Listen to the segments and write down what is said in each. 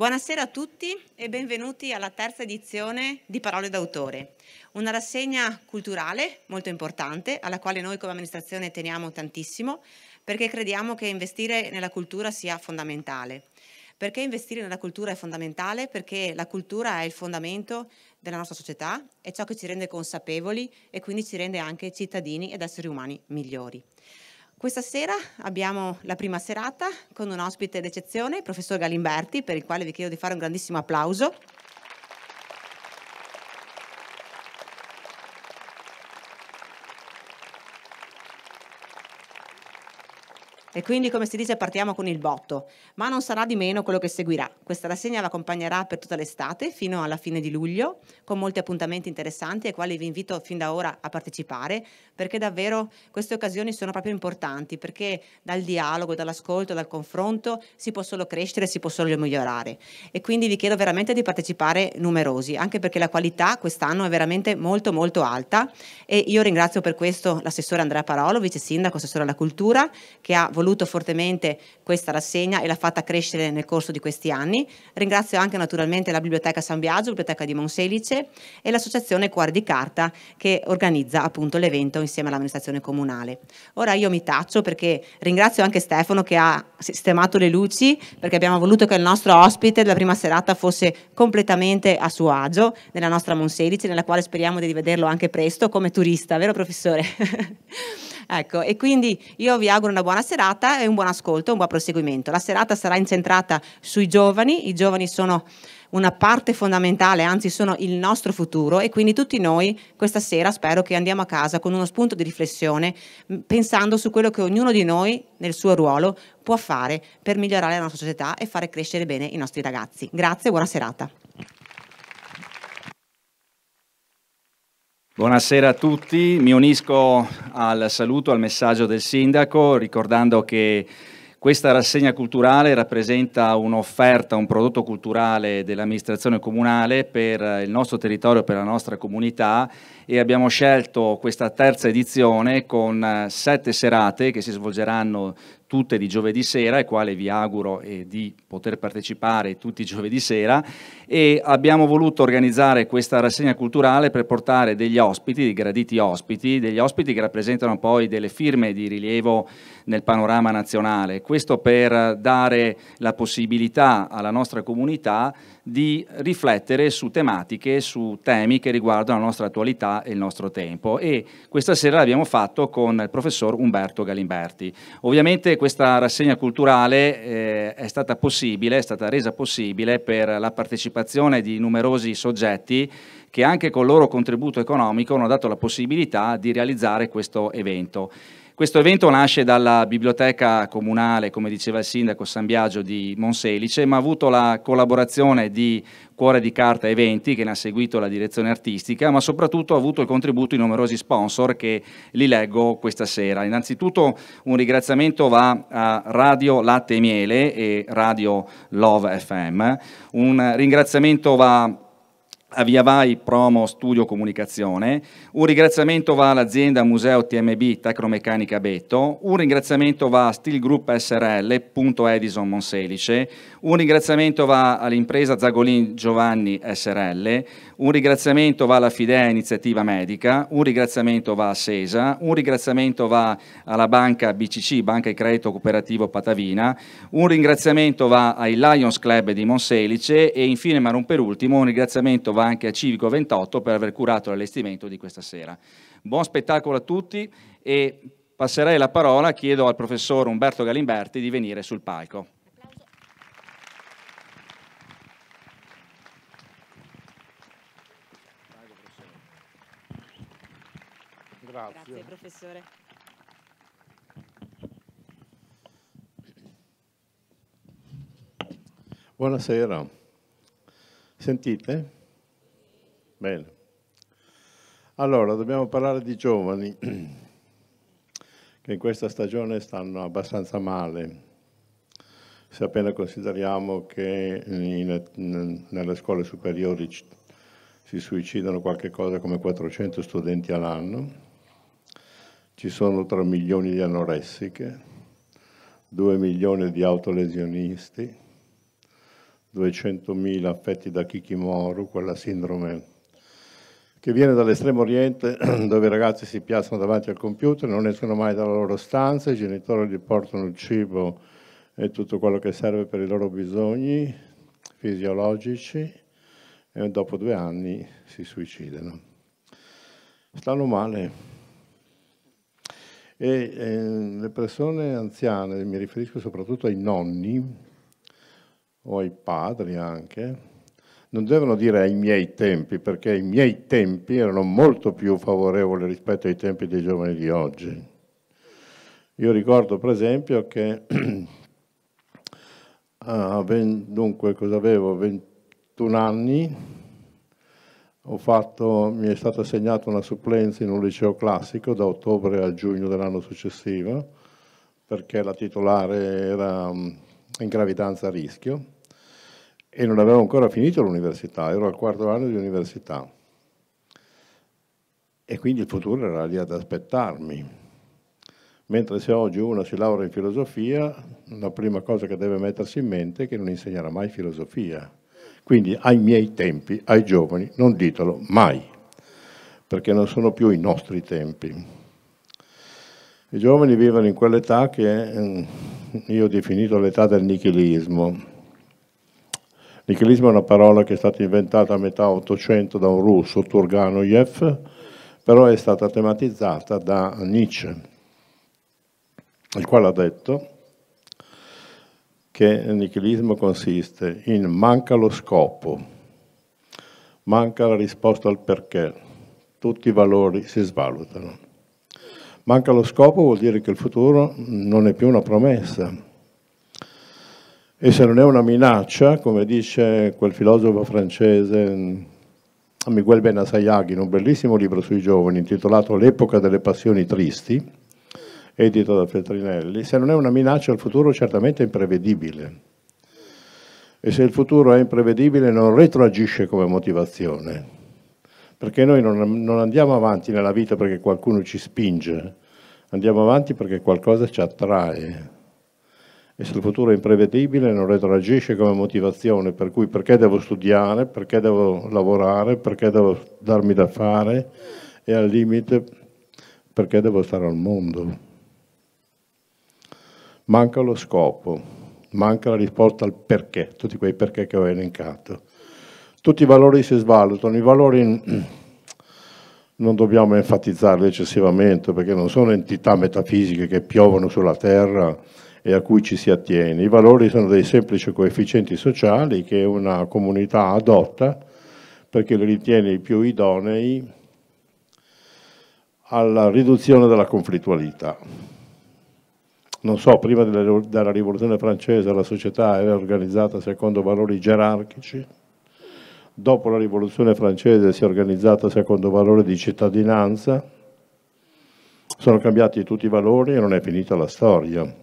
Buonasera a tutti e benvenuti alla terza edizione di Parole d'autore, una rassegna culturale molto importante alla quale noi come amministrazione teniamo tantissimo perché crediamo che investire nella cultura sia fondamentale. Perché investire nella cultura è fondamentale? Perché la cultura è il fondamento della nostra società, è ciò che ci rende consapevoli e quindi ci rende anche cittadini ed esseri umani migliori. Questa sera abbiamo la prima serata con un ospite d'eccezione, il professor Galimberti, per il quale vi chiedo di fare un grandissimo applauso. E quindi, come si dice, partiamo con il botto, ma non sarà di meno quello che seguirà. Questa rassegna accompagnerà per tutta l'estate fino alla fine di luglio, con molti appuntamenti interessanti ai quali vi invito fin da ora a partecipare, perché davvero queste occasioni sono proprio importanti, perché dal dialogo, dall'ascolto, dal confronto si può solo crescere, si può solo migliorare. E quindi vi chiedo veramente di partecipare numerosi, anche perché la qualità quest'anno è veramente molto molto alta e io ringrazio per questo l'assessore Andrea Parolo, vice sindaco, assessore alla cultura, che ha voluto voluto fortemente questa rassegna e l'ha fatta crescere nel corso di questi anni. Ringrazio anche naturalmente la Biblioteca San Biagio, Biblioteca di Monselice e l'associazione Cuore di Carta che organizza appunto l'evento insieme all'amministrazione comunale. Ora io mi taccio perché ringrazio anche Stefano che ha sistemato le luci perché abbiamo voluto che il nostro ospite della prima serata fosse completamente a suo agio nella nostra Monselice nella quale speriamo di rivederlo anche presto come turista, vero professore? Ecco, e quindi io vi auguro una buona serata e un buon ascolto, un buon proseguimento. La serata sarà incentrata sui giovani, i giovani sono una parte fondamentale, anzi sono il nostro futuro e quindi tutti noi questa sera spero che andiamo a casa con uno spunto di riflessione mm, pensando su quello che ognuno di noi nel suo ruolo può fare per migliorare la nostra società e fare crescere bene i nostri ragazzi. Grazie, e buona serata. Buonasera a tutti, mi unisco al saluto, al messaggio del sindaco, ricordando che questa rassegna culturale rappresenta un'offerta, un prodotto culturale dell'amministrazione comunale per il nostro territorio, per la nostra comunità e abbiamo scelto questa terza edizione con eh, sette serate che si svolgeranno tutte di giovedì sera, ai quali vi auguro eh, di poter partecipare tutti i giovedì sera, e abbiamo voluto organizzare questa rassegna culturale per portare degli ospiti, dei graditi ospiti, degli ospiti che rappresentano poi delle firme di rilievo nel panorama nazionale. Questo per dare la possibilità alla nostra comunità di riflettere su tematiche, su temi che riguardano la nostra attualità e il nostro tempo e questa sera l'abbiamo fatto con il professor Umberto Galimberti. Ovviamente questa rassegna culturale eh, è stata possibile, è stata resa possibile per la partecipazione di numerosi soggetti che anche col loro contributo economico hanno dato la possibilità di realizzare questo evento. Questo evento nasce dalla biblioteca comunale, come diceva il sindaco San Biagio di Monselice, ma ha avuto la collaborazione di Cuore di Carta Eventi, che ne ha seguito la direzione artistica, ma soprattutto ha avuto il contributo di numerosi sponsor che li leggo questa sera. Innanzitutto un ringraziamento va a Radio Latte e Miele e Radio Love FM, un ringraziamento va a a Via Vai Promo Studio Comunicazione, un ringraziamento va all'azienda Museo TMB Tecnomeccanica Betto, un ringraziamento va a Steel Group SRL, punto Edison Monselice, un ringraziamento va all'impresa Zagolin Giovanni SRL, un ringraziamento va alla Fidea Iniziativa Medica, un ringraziamento va a Sesa, un ringraziamento va alla banca BCC, Banca e Credito Cooperativo Patavina, un ringraziamento va ai Lions Club di Monselice e infine, ma non per ultimo, un ringraziamento va anche a Civico 28 per aver curato l'allestimento di questa sera. Buon spettacolo a tutti e passerei la parola, chiedo al professor Umberto Galimberti di venire sul palco. professore. Buonasera. Sentite? Bene. Allora, dobbiamo parlare di giovani che in questa stagione stanno abbastanza male, se appena consideriamo che in, nelle scuole superiori si suicidano qualche cosa come 400 studenti all'anno, ci sono 3 milioni di anoressiche, 2 milioni di autolesionisti, 200.000 affetti da Kikimoru, quella sindrome che viene dall'estremo oriente dove i ragazzi si piazzano davanti al computer, non escono mai dalla loro stanza, i genitori gli portano il cibo e tutto quello che serve per i loro bisogni fisiologici e dopo due anni si suicidano. Stanno male, e eh, le persone anziane, mi riferisco soprattutto ai nonni o ai padri anche, non devono dire ai miei tempi, perché i miei tempi erano molto più favorevoli rispetto ai tempi dei giovani di oggi. Io ricordo per esempio che, ah, ben, dunque, cosa avevo, 21 anni, Fatto, mi è stata assegnata una supplenza in un liceo classico da ottobre a giugno dell'anno successivo perché la titolare era mm, in gravidanza a rischio e non avevo ancora finito l'università, ero al quarto anno di università e quindi il futuro era lì ad aspettarmi. Mentre se oggi uno si laurea in filosofia, la prima cosa che deve mettersi in mente è che non insegnerà mai filosofia quindi ai miei tempi, ai giovani, non ditelo mai, perché non sono più i nostri tempi. I giovani vivono in quell'età che eh, io ho definito l'età del nichilismo. Nichilismo è una parola che è stata inventata a metà 800 da un russo, Turganoyev, però è stata tematizzata da Nietzsche, il quale ha detto che il nichilismo consiste in manca lo scopo, manca la risposta al perché, tutti i valori si svalutano. Manca lo scopo vuol dire che il futuro non è più una promessa. E se non è una minaccia, come dice quel filosofo francese Miguel Benassayaghi in un bellissimo libro sui giovani intitolato L'epoca delle passioni tristi, edito da Feltrinelli, se non è una minaccia al futuro certamente è imprevedibile. E se il futuro è imprevedibile non retroagisce come motivazione, perché noi non, non andiamo avanti nella vita perché qualcuno ci spinge, andiamo avanti perché qualcosa ci attrae. E se il futuro è imprevedibile non retroagisce come motivazione, per cui perché devo studiare, perché devo lavorare, perché devo darmi da fare e al limite perché devo stare al mondo manca lo scopo, manca la risposta al perché, tutti quei perché che ho elencato. Tutti i valori si svalutano, i valori non dobbiamo enfatizzarli eccessivamente perché non sono entità metafisiche che piovono sulla terra e a cui ci si attiene. I valori sono dei semplici coefficienti sociali che una comunità adotta perché li ritiene i più idonei alla riduzione della conflittualità non so, prima della, della rivoluzione francese la società era organizzata secondo valori gerarchici, dopo la rivoluzione francese si è organizzata secondo valori di cittadinanza, sono cambiati tutti i valori e non è finita la storia.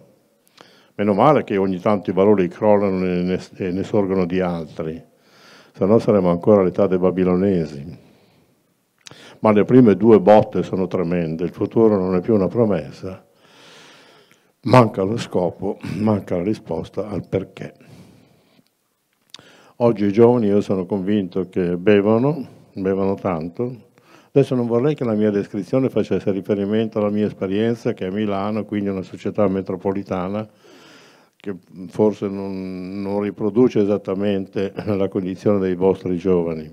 Meno male che ogni tanto i valori crollano e ne, e ne sorgono di altri, se no saremo ancora all'età dei babilonesi. Ma le prime due botte sono tremende, il futuro non è più una promessa Manca lo scopo, manca la risposta al perché. Oggi i giovani, io sono convinto che bevono, bevono tanto. Adesso non vorrei che la mia descrizione facesse riferimento alla mia esperienza che è a Milano, quindi una società metropolitana, che forse non, non riproduce esattamente la condizione dei vostri giovani.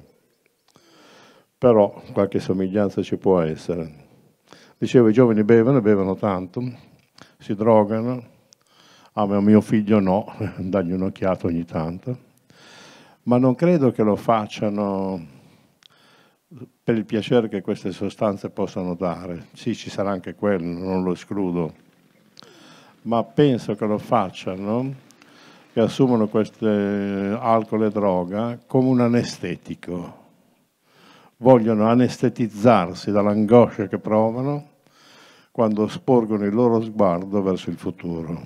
Però qualche somiglianza ci può essere. Dicevo, i giovani bevono e bevono tanto, si drogano, a ah, ma mio figlio no, dagli un'occhiata ogni tanto, ma non credo che lo facciano per il piacere che queste sostanze possano dare, sì ci sarà anche quello, non lo escludo, ma penso che lo facciano, che assumono queste alcol e droga come un anestetico, vogliono anestetizzarsi dall'angoscia che provano quando sporgono il loro sguardo verso il futuro.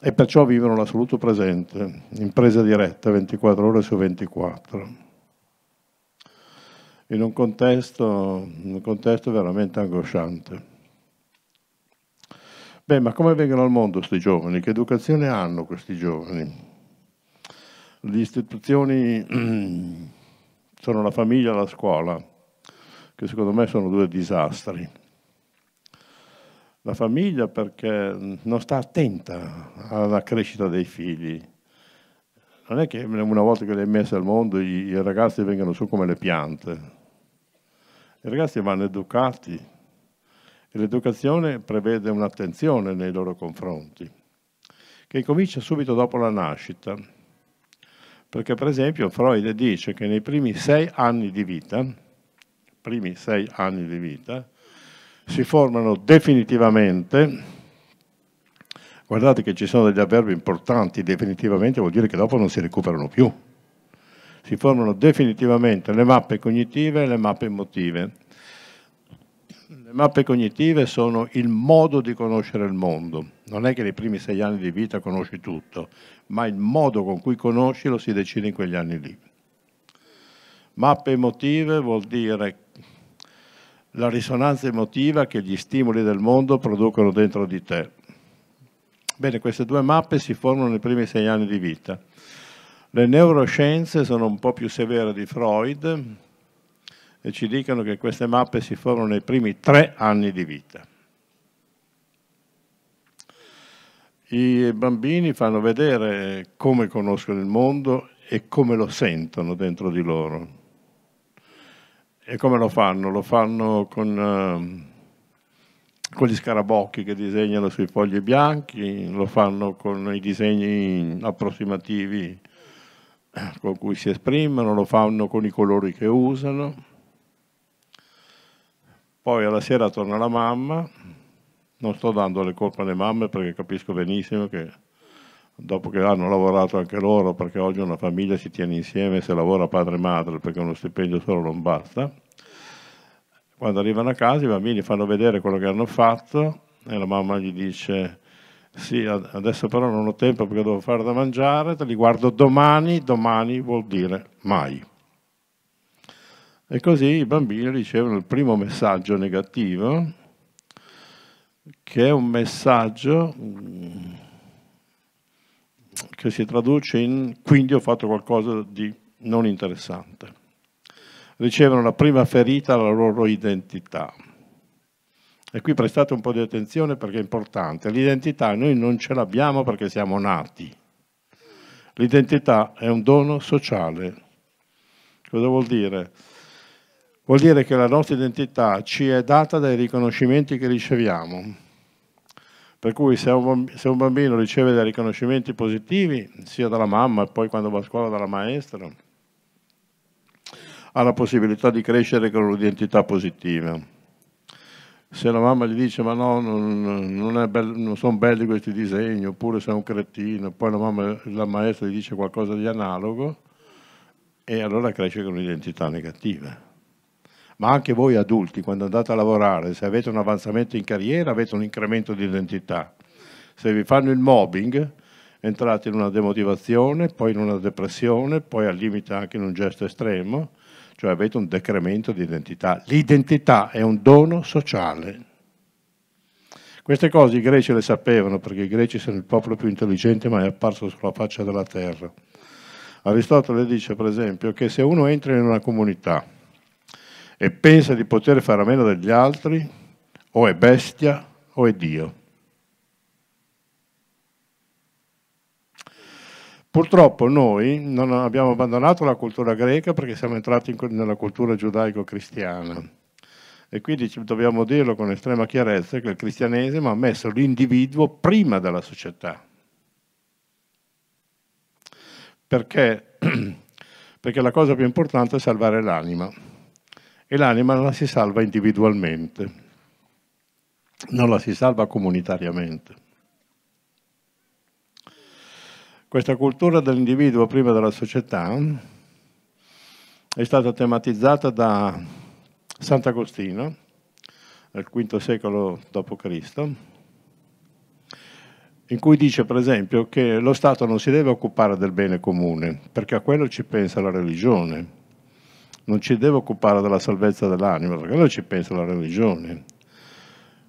E perciò vivono l'assoluto presente, in presa diretta 24 ore su 24. In un contesto, in un contesto veramente angosciante. Beh, ma come vengono al mondo questi giovani? Che educazione hanno questi giovani? Le istituzioni sono la famiglia e la scuola, che secondo me sono due disastri la famiglia perché non sta attenta alla crescita dei figli. Non è che una volta che li hai messi al mondo i ragazzi vengano su come le piante. I ragazzi vanno educati e l'educazione prevede un'attenzione nei loro confronti, che comincia subito dopo la nascita. Perché per esempio Freud dice che nei primi sei anni di vita, primi sei anni di vita, si formano definitivamente, guardate che ci sono degli avverbi importanti, definitivamente vuol dire che dopo non si recuperano più, si formano definitivamente le mappe cognitive e le mappe emotive. Le mappe cognitive sono il modo di conoscere il mondo, non è che nei primi sei anni di vita conosci tutto, ma il modo con cui conosci lo si decide in quegli anni lì. Mappe emotive vuol dire la risonanza emotiva che gli stimoli del mondo producono dentro di te. Bene, queste due mappe si formano nei primi sei anni di vita. Le neuroscienze sono un po' più severe di Freud e ci dicono che queste mappe si formano nei primi tre anni di vita. I bambini fanno vedere come conoscono il mondo e come lo sentono dentro di loro. E come lo fanno? Lo fanno con, ehm, con gli scarabocchi che disegnano sui fogli bianchi, lo fanno con i disegni approssimativi eh, con cui si esprimono, lo fanno con i colori che usano. Poi alla sera torna la mamma, non sto dando le colpe alle mamme perché capisco benissimo che dopo che hanno lavorato anche loro, perché oggi una famiglia si tiene insieme se lavora padre e madre, perché uno stipendio solo non basta. Quando arrivano a casa i bambini fanno vedere quello che hanno fatto e la mamma gli dice sì, adesso però non ho tempo perché devo fare da mangiare, te li guardo domani, domani vuol dire mai. E così i bambini ricevono il primo messaggio negativo, che è un messaggio mm, che si traduce in quindi ho fatto qualcosa di non interessante. Ricevono la prima ferita alla loro identità. E qui prestate un po' di attenzione perché è importante. L'identità noi non ce l'abbiamo perché siamo nati. L'identità è un dono sociale. Cosa vuol dire? Vuol dire che la nostra identità ci è data dai riconoscimenti che riceviamo per cui se un bambino riceve dei riconoscimenti positivi, sia dalla mamma e poi quando va a scuola dalla maestra, ha la possibilità di crescere con un'identità positiva. Se la mamma gli dice ma no, non, non, bello, non sono belli questi disegni, oppure sei un cretino, poi la, mamma, la maestra gli dice qualcosa di analogo, e allora cresce con un'identità negativa ma anche voi adulti quando andate a lavorare, se avete un avanzamento in carriera avete un incremento di identità. Se vi fanno il mobbing entrate in una demotivazione, poi in una depressione, poi al limite anche in un gesto estremo, cioè avete un decremento di identità. L'identità è un dono sociale. Queste cose i greci le sapevano perché i greci sono il popolo più intelligente mai apparso sulla faccia della terra. Aristotele dice per esempio che se uno entra in una comunità e pensa di poter fare a meno degli altri, o è bestia o è Dio. Purtroppo noi non abbiamo abbandonato la cultura greca perché siamo entrati nella cultura giudaico-cristiana. E quindi dobbiamo dirlo con estrema chiarezza che il cristianesimo ha messo l'individuo prima della società. Perché? perché la cosa più importante è salvare l'anima e l'anima la si salva individualmente, non la si salva comunitariamente. Questa cultura dell'individuo prima della società è stata tematizzata da Sant'Agostino nel V secolo d.C., in cui dice per esempio che lo Stato non si deve occupare del bene comune, perché a quello ci pensa la religione, non ci deve occupare della salvezza dell'anima, perché allora ci pensa la religione.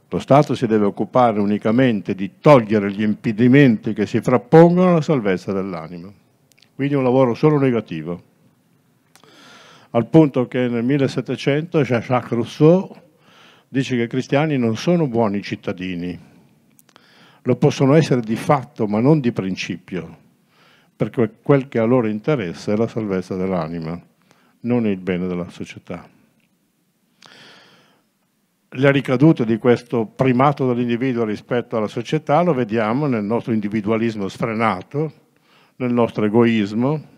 Lo Stato si deve occupare unicamente di togliere gli impedimenti che si frappongono alla salvezza dell'anima. Quindi è un lavoro solo negativo. Al punto che nel 1700 Jean-Jacques Rousseau dice che i cristiani non sono buoni cittadini. Lo possono essere di fatto, ma non di principio, perché quel che a loro interessa è la salvezza dell'anima non il bene della società. La ricaduta di questo primato dell'individuo rispetto alla società lo vediamo nel nostro individualismo sfrenato, nel nostro egoismo,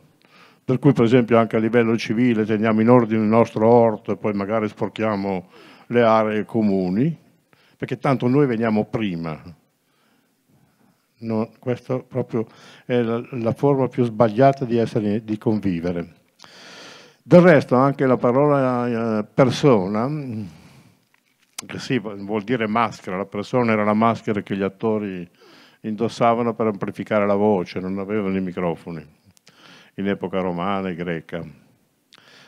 per cui per esempio anche a livello civile teniamo in ordine il nostro orto e poi magari sporchiamo le aree comuni, perché tanto noi veniamo prima. No, questa proprio è la, la forma più sbagliata di, essere, di convivere. Del resto anche la parola eh, persona, che sì, vuol dire maschera, la persona era la maschera che gli attori indossavano per amplificare la voce, non avevano i microfoni in epoca romana e greca.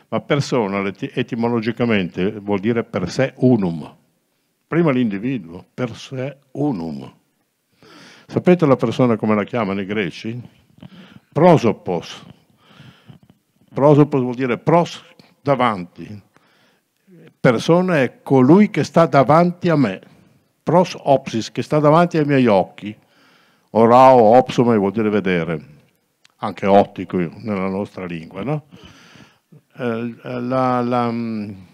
Ma persona etimologicamente vuol dire per sé unum. Prima l'individuo, per sé unum. Sapete la persona come la chiamano i greci? Prosopos prosopos vuol dire pros davanti. Persona è colui che sta davanti a me. Pros opsis, che sta davanti ai miei occhi. Orao, opsome vuol dire vedere, anche ottico nella nostra lingua. No? Eh, la, la,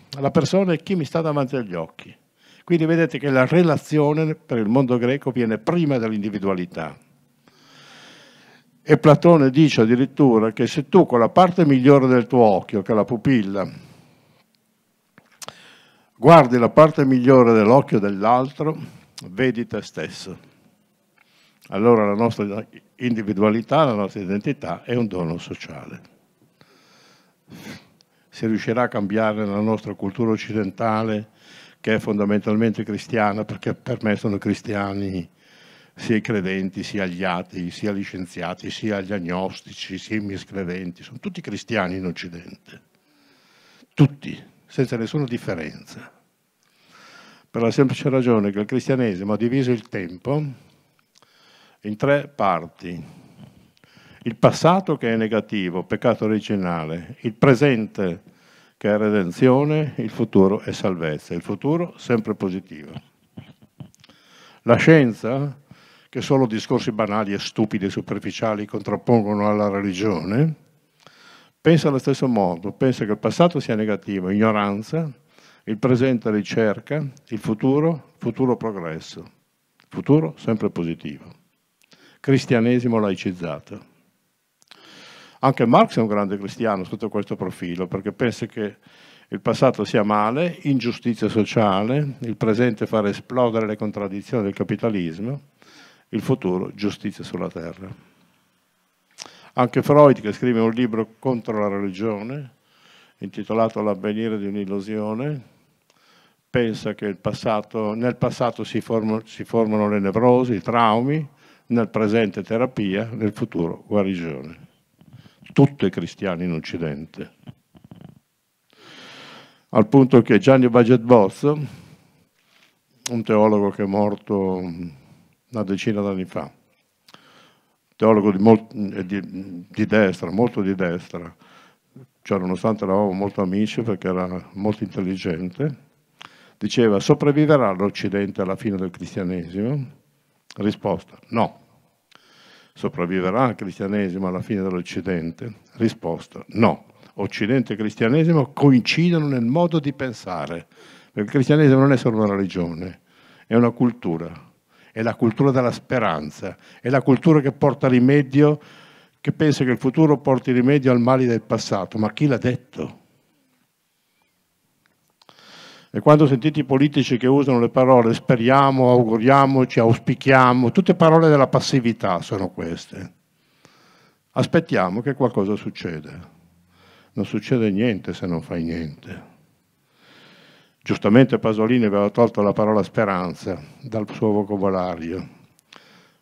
la persona è chi mi sta davanti agli occhi. Quindi vedete che la relazione per il mondo greco viene prima dell'individualità. E Platone dice addirittura che se tu con la parte migliore del tuo occhio, che è la pupilla, guardi la parte migliore dell'occhio dell'altro, vedi te stesso. Allora la nostra individualità, la nostra identità è un dono sociale. Si riuscirà a cambiare la nostra cultura occidentale, che è fondamentalmente cristiana, perché per me sono cristiani sia ai credenti, sia gli atei, sia gli scienziati, sia gli agnostici, sia i miscredenti, sono tutti cristiani in Occidente, tutti, senza nessuna differenza, per la semplice ragione che il cristianesimo ha diviso il tempo in tre parti. Il passato che è negativo, peccato originale, il presente che è redenzione, il futuro è salvezza, il futuro sempre positivo. La scienza che solo discorsi banali e stupidi e superficiali contrappongono alla religione, pensa allo stesso modo, pensa che il passato sia negativo, ignoranza, il presente ricerca, il futuro, futuro progresso, futuro sempre positivo, cristianesimo laicizzato. Anche Marx è un grande cristiano sotto questo profilo, perché pensa che il passato sia male, ingiustizia sociale, il presente far esplodere le contraddizioni del capitalismo, il futuro giustizia sulla terra. Anche Freud, che scrive un libro contro la religione, intitolato L'avvenire di un'illusione, pensa che passato, nel passato si, form, si formano le nevrosi, i traumi, nel presente terapia, nel futuro guarigione. Tutto è cristiano in Occidente. Al punto che Gianni Baget Bozzo, un teologo che è morto una decina d'anni fa, teologo di, molt, eh, di, di, destra, molto di destra, cioè nonostante eravamo molto amici perché era molto intelligente, diceva sopravviverà l'Occidente alla fine del cristianesimo? Risposta, no. Sopravviverà il cristianesimo alla fine dell'Occidente? Risposta, no. Occidente e cristianesimo coincidono nel modo di pensare, perché il cristianesimo non è solo una religione, è una cultura, è la cultura della speranza, è la cultura che porta rimedio, che pensa che il futuro porti rimedio al male del passato, ma chi l'ha detto? E quando sentite i politici che usano le parole speriamo, auguriamoci, auspichiamo, tutte parole della passività sono queste. Aspettiamo che qualcosa succeda. Non succede niente se non fai niente. Giustamente Pasolini aveva tolto la parola speranza dal suo vocabolario,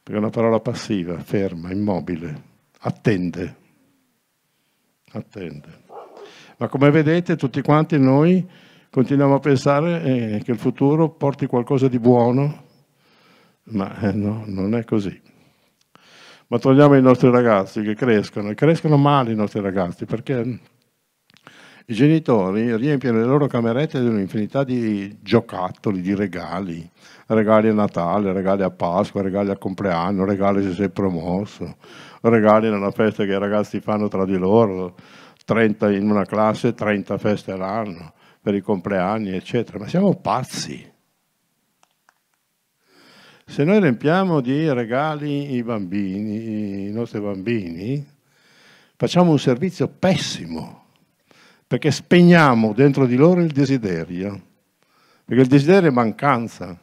perché è una parola passiva, ferma, immobile, attende, attende. Ma come vedete tutti quanti noi continuiamo a pensare eh, che il futuro porti qualcosa di buono, ma eh, no, non è così. Ma torniamo ai nostri ragazzi che crescono, e crescono male i nostri ragazzi, perché i genitori riempiono le loro camerette di un'infinità di giocattoli, di regali, regali a Natale, regali a Pasqua, regali a compleanno, regali se sei promosso, regali nella festa che i ragazzi fanno tra di loro, 30 in una classe, 30 feste all'anno per i compleanni, eccetera. Ma siamo pazzi. Se noi riempiamo di regali i bambini, i nostri bambini, facciamo un servizio pessimo perché spegniamo dentro di loro il desiderio, perché il desiderio è mancanza.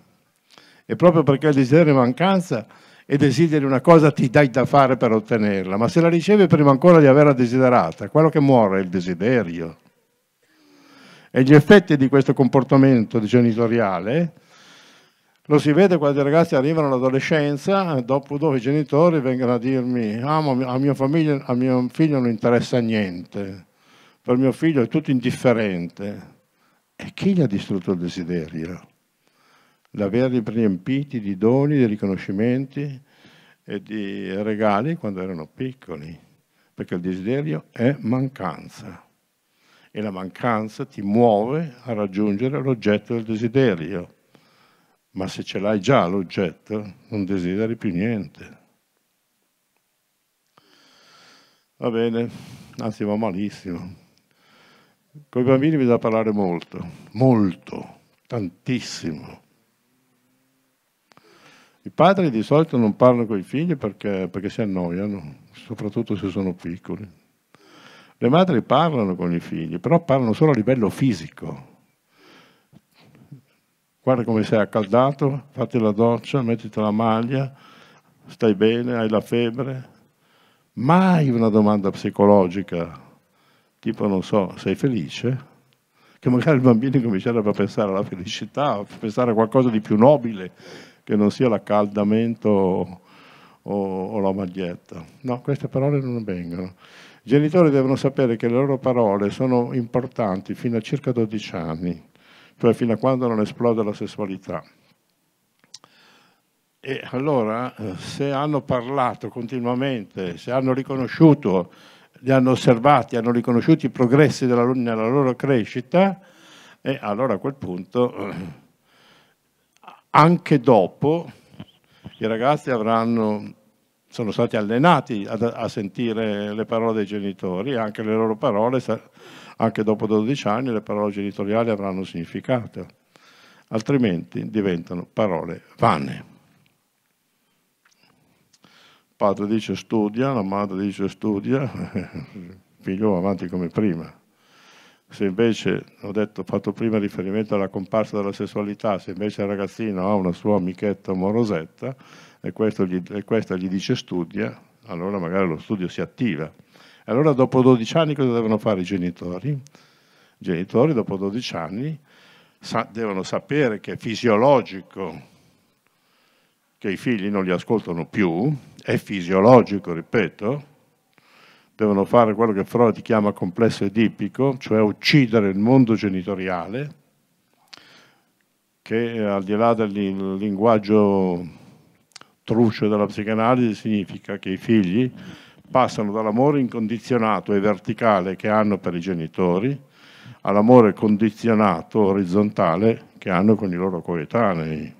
E proprio perché il desiderio è mancanza e desideri una cosa ti dai da fare per ottenerla, ma se la ricevi prima ancora di averla desiderata, quello che muore è il desiderio. E gli effetti di questo comportamento genitoriale lo si vede quando i ragazzi arrivano all'adolescenza, dopo dove i genitori vengono a dirmi ah, a, a mio figlio non interessa niente, per mio figlio è tutto indifferente. E chi gli ha distrutto il desiderio? L'averli riempiti di doni, di riconoscimenti e di regali quando erano piccoli, perché il desiderio è mancanza e la mancanza ti muove a raggiungere l'oggetto del desiderio, ma se ce l'hai già l'oggetto non desideri più niente. Va bene, anzi va malissimo. Con i bambini bisogna parlare molto, molto, tantissimo. I padri di solito non parlano con i figli perché, perché si annoiano, soprattutto se sono piccoli. Le madri parlano con i figli, però parlano solo a livello fisico. Guarda come sei accaldato, fatti la doccia, mettiti la maglia, stai bene, hai la febbre. Mai una domanda psicologica tipo non so, sei felice? Che magari il bambino cominciarebbe a pensare alla felicità, a pensare a qualcosa di più nobile, che non sia l'accaldamento o, o la maglietta. No, queste parole non vengono. I genitori devono sapere che le loro parole sono importanti fino a circa 12 anni, cioè fino a quando non esplode la sessualità. E allora, eh, se hanno parlato continuamente, se hanno riconosciuto li hanno osservati, hanno riconosciuto i progressi della, nella loro crescita e allora a quel punto, eh, anche dopo, i ragazzi avranno, sono stati allenati a, a sentire le parole dei genitori, anche le loro parole, anche dopo 12 anni, le parole genitoriali avranno significato, altrimenti diventano parole vane padre dice studia, la madre dice studia, il figlio va avanti come prima. Se invece, ho detto, fatto prima riferimento alla comparsa della sessualità, se invece il ragazzino ha una sua amichetta morosetta e, gli, e questa gli dice studia, allora magari lo studio si attiva. Allora dopo 12 anni cosa devono fare i genitori? I genitori dopo 12 anni sa devono sapere che è fisiologico che i figli non li ascoltano più, è fisiologico, ripeto, devono fare quello che Freud chiama complesso edipico, cioè uccidere il mondo genitoriale, che eh, al di là del linguaggio truce della psicanalisi significa che i figli passano dall'amore incondizionato e verticale che hanno per i genitori all'amore condizionato, orizzontale, che hanno con i loro coetanei.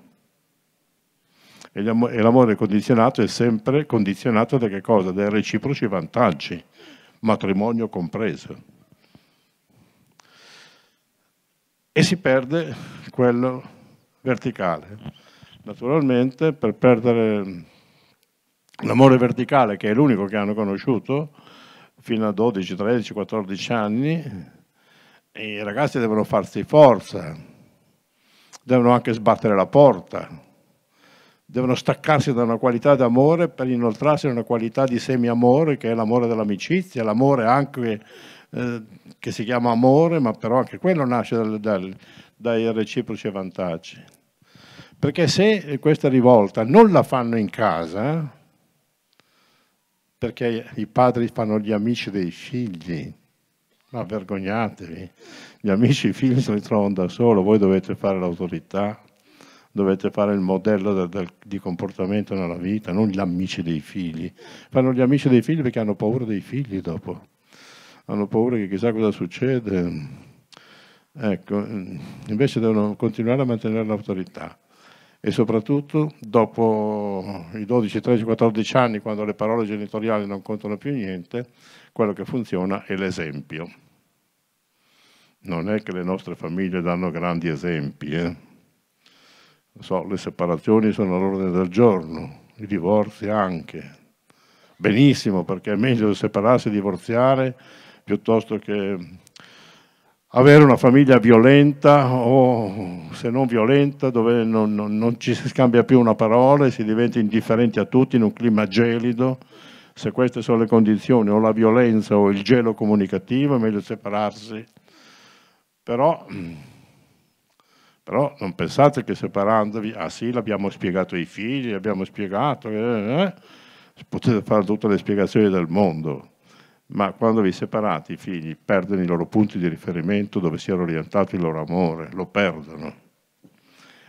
E l'amore condizionato è sempre condizionato da che cosa? Dai reciproci vantaggi, matrimonio compreso. E si perde quello verticale. Naturalmente per perdere l'amore verticale, che è l'unico che hanno conosciuto, fino a 12, 13, 14 anni, i ragazzi devono farsi forza, devono anche sbattere la porta, devono staccarsi da una qualità d'amore per inoltrarsi in una qualità di semi-amore che è l'amore dell'amicizia, l'amore anche eh, che si chiama amore, ma però anche quello nasce dal, dal, dai reciproci vantaggi. Perché se questa rivolta non la fanno in casa, perché i padri fanno gli amici dei figli, ma vergognatevi, gli amici e i figli se li trovano da solo, voi dovete fare l'autorità, dovete fare il modello da, da, di comportamento nella vita, non gli amici dei figli. Fanno gli amici dei figli perché hanno paura dei figli dopo, hanno paura che chissà cosa succede. Ecco, invece devono continuare a mantenere l'autorità e soprattutto dopo i 12, 13, 14 anni, quando le parole genitoriali non contano più niente, quello che funziona è l'esempio. Non è che le nostre famiglie danno grandi esempi, eh? so, le separazioni sono all'ordine del giorno, i divorzi anche. Benissimo, perché è meglio separarsi e divorziare piuttosto che avere una famiglia violenta o se non violenta dove non, non, non ci si scambia più una parola e si diventa indifferenti a tutti in un clima gelido. Se queste sono le condizioni, o la violenza o il gelo comunicativo, è meglio separarsi. Però però non pensate che separandovi, ah sì, l'abbiamo spiegato ai figli, abbiamo spiegato, eh, eh, eh, potete fare tutte le spiegazioni del mondo, ma quando vi separate i figli perdono i loro punti di riferimento dove si era orientato il loro amore, lo perdono.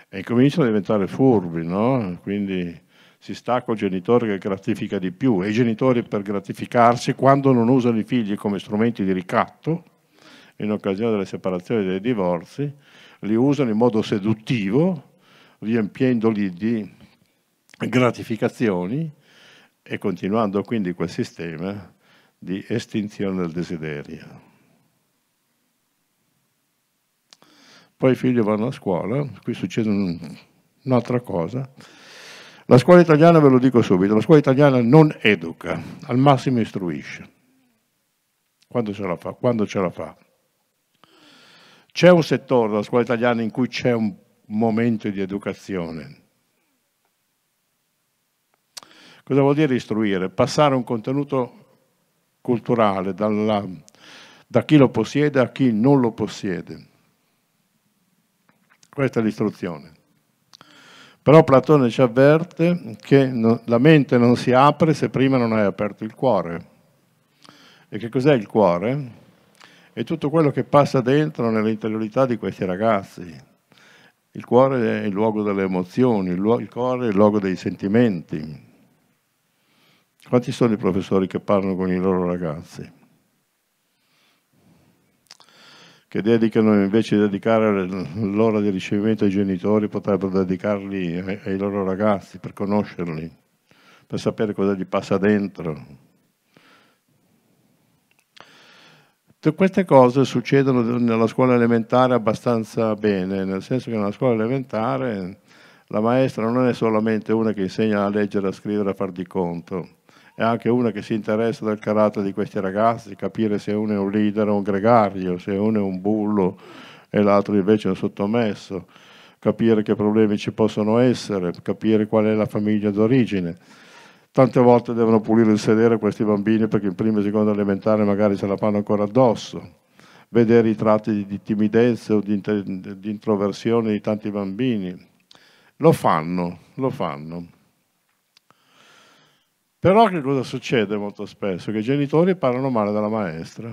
E cominciano a diventare furbi, no? Quindi si sta col genitore che gratifica di più e i genitori per gratificarsi quando non usano i figli come strumenti di ricatto, in occasione delle separazioni e dei divorzi, li usano in modo seduttivo, riempiendoli di gratificazioni e continuando quindi quel sistema di estinzione del desiderio. Poi i figli vanno a scuola, qui succede un'altra cosa. La scuola italiana, ve lo dico subito, la scuola italiana non educa, al massimo istruisce, quando ce la fa, quando ce la fa. C'è un settore della scuola italiana in cui c'è un momento di educazione. Cosa vuol dire istruire? Passare un contenuto culturale dalla, da chi lo possiede a chi non lo possiede. Questa è l'istruzione. Però Platone ci avverte che la mente non si apre se prima non hai aperto il cuore. E che cos'è il cuore? è tutto quello che passa dentro nell'interiorità di questi ragazzi. Il cuore è il luogo delle emozioni, il, il cuore è il luogo dei sentimenti. Quanti sono i professori che parlano con i loro ragazzi? Che dedicano invece di dedicare l'ora di ricevimento ai genitori, potrebbero dedicarli ai loro ragazzi per conoscerli, per sapere cosa gli passa dentro. queste cose succedono nella scuola elementare abbastanza bene, nel senso che nella scuola elementare la maestra non è solamente una che insegna a leggere, a scrivere, a far di conto, è anche una che si interessa del carattere di questi ragazzi, capire se uno è un leader o un gregario, se uno è un bullo e l'altro invece è un sottomesso, capire che problemi ci possono essere, capire qual è la famiglia d'origine. Tante volte devono pulire il sedere questi bambini perché in prima e seconda elementare magari se la fanno ancora addosso. Vedere i tratti di timidezza o di, di introversione di tanti bambini. Lo fanno, lo fanno. Però che cosa succede molto spesso? Che i genitori parlano male della maestra.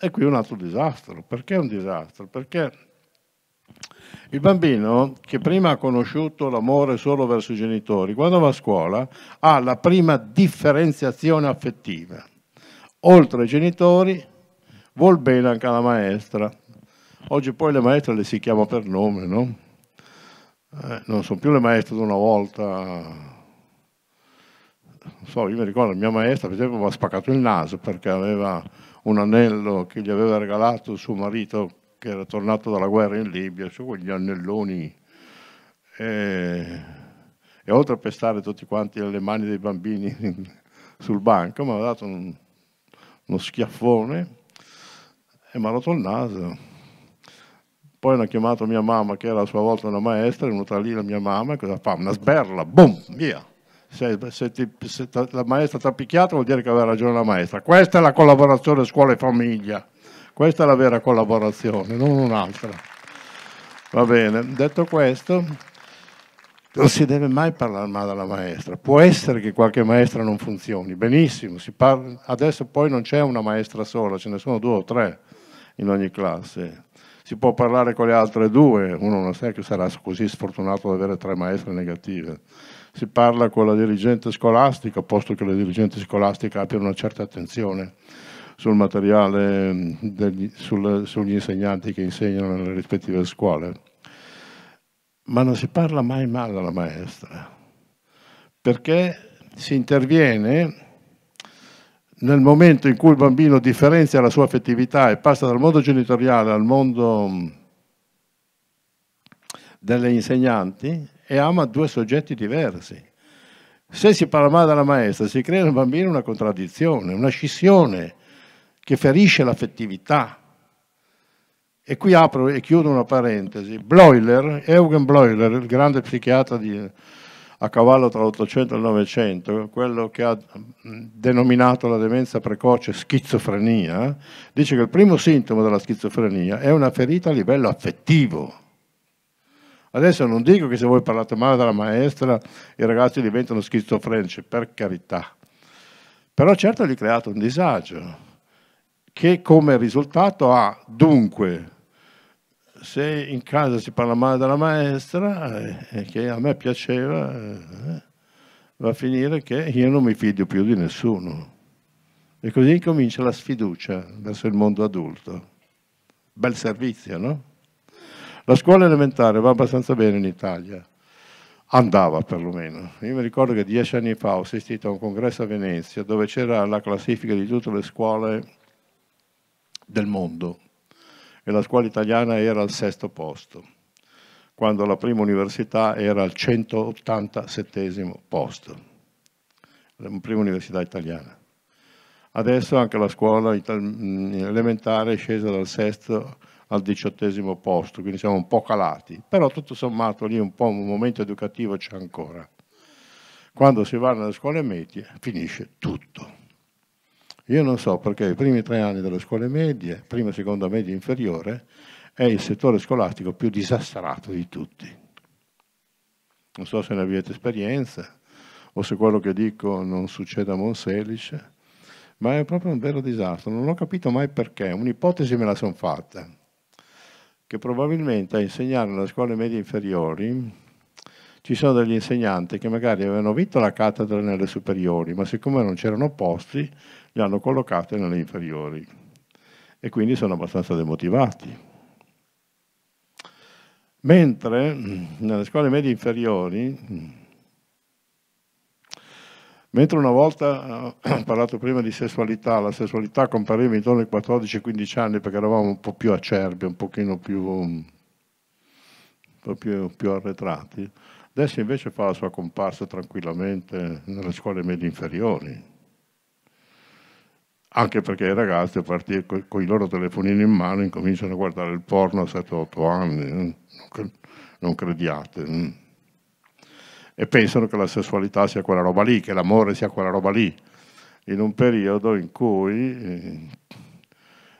E qui un altro disastro. Perché un disastro? Perché il bambino che prima ha conosciuto l'amore solo verso i genitori, quando va a scuola ha la prima differenziazione affettiva. Oltre ai genitori vuol bene anche alla maestra. Oggi poi le maestre le si chiama per nome, no? Eh, non sono più le maestre di una volta non so, io mi ricordo la mia maestra per esempio mi ha spaccato il naso perché aveva un anello che gli aveva regalato suo marito che era tornato dalla guerra in Libia, su quegli annelloni, e, e oltre a pestare tutti quanti le mani dei bambini sul banco, mi ha dato un, uno schiaffone e mi ha rotto il naso. Poi hanno chiamato mia mamma, che era a sua volta una maestra, è venuta lì la mia mamma, e cosa fa? Una sberla, boom, via. Se, se, ti, se la maestra ti ha picchiato vuol dire che aveva ragione la maestra. Questa è la collaborazione scuola e famiglia. Questa è la vera collaborazione, non un'altra. Va bene, detto questo, non si deve mai parlare male alla maestra. Può essere che qualche maestra non funzioni, benissimo. Parla, adesso poi non c'è una maestra sola, ce ne sono due o tre in ogni classe. Si può parlare con le altre due, uno non sa che sarà così sfortunato ad avere tre maestre negative. Si parla con la dirigente scolastica, posto che la dirigente scolastica abbia una certa attenzione sul materiale mm, degli, sul, sugli insegnanti che insegnano nelle rispettive scuole, ma non si parla mai male alla maestra, perché si interviene nel momento in cui il bambino differenzia la sua affettività e passa dal mondo genitoriale al mondo mm, delle insegnanti e ama due soggetti diversi. Se si parla male alla maestra si crea nel bambino una contraddizione, una scissione che ferisce l'affettività. E qui apro e chiudo una parentesi. Bloiler, Eugen Bloiler, il grande psichiatra di, a cavallo tra l'Ottocento e il Novecento, quello che ha mm, denominato la demenza precoce schizofrenia, dice che il primo sintomo della schizofrenia è una ferita a livello affettivo. Adesso non dico che se voi parlate male della maestra i ragazzi diventano schizofrenici, per carità. Però certo gli ha creato un disagio, che come risultato ha dunque se in casa si parla male della maestra eh, eh, che a me piaceva eh, va a finire che io non mi fido più di nessuno e così comincia la sfiducia verso il mondo adulto bel servizio no? la scuola elementare va abbastanza bene in Italia andava perlomeno. Io mi ricordo che dieci anni fa ho assistito a un congresso a Venezia dove c'era la classifica di tutte le scuole del mondo e la scuola italiana era al sesto posto, quando la prima università era al 187 posto, la prima università italiana. Adesso anche la scuola mm, elementare è scesa dal sesto al diciottesimo posto, quindi siamo un po' calati, però tutto sommato lì un po' un momento educativo c'è ancora. Quando si va nelle scuole medie finisce tutto. Io non so perché i primi tre anni delle scuole medie, prima, seconda, media inferiore, è il settore scolastico più disastrato di tutti. Non so se ne avete esperienza o se quello che dico non succede a Monselice, ma è proprio un vero disastro. Non ho capito mai perché. Un'ipotesi me la sono fatta, che probabilmente a insegnare nelle scuole medie inferiori ci sono degli insegnanti che magari avevano vinto la cattedra nelle superiori, ma siccome non c'erano posti, le hanno collocate nelle inferiori e quindi sono abbastanza demotivati. Mentre mm, nelle scuole medie inferiori, mm, mentre una volta eh, ho parlato prima di sessualità, la sessualità compariva intorno ai 14-15 anni perché eravamo un po' più acerbi, un pochino più, mm, un po più, più arretrati, adesso invece fa la sua comparsa tranquillamente nelle scuole medie inferiori anche perché i ragazzi a partire con, i loro telefonini in mano incominciano a guardare il porno a 7-8 anni, eh. non crediate. Mm. E pensano che la sessualità sia quella roba lì, che l'amore sia quella roba lì, in un periodo in cui eh,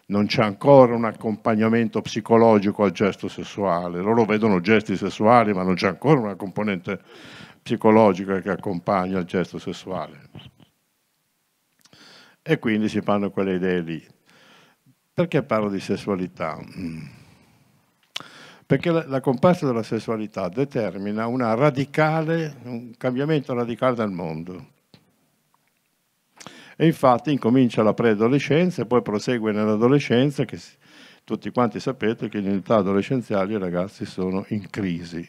non c'è ancora un accompagnamento psicologico al gesto sessuale. Loro vedono gesti sessuali, ma non c'è ancora una componente psicologica che accompagna il gesto sessuale e quindi si fanno quelle idee lì. Perché parlo di sessualità? Mm. Perché la, la comparsa della sessualità determina radicale, un cambiamento radicale del mondo. E infatti incomincia la preadolescenza e poi prosegue nell'adolescenza, che tutti quanti sapete che in età adolescenziale i ragazzi sono in crisi.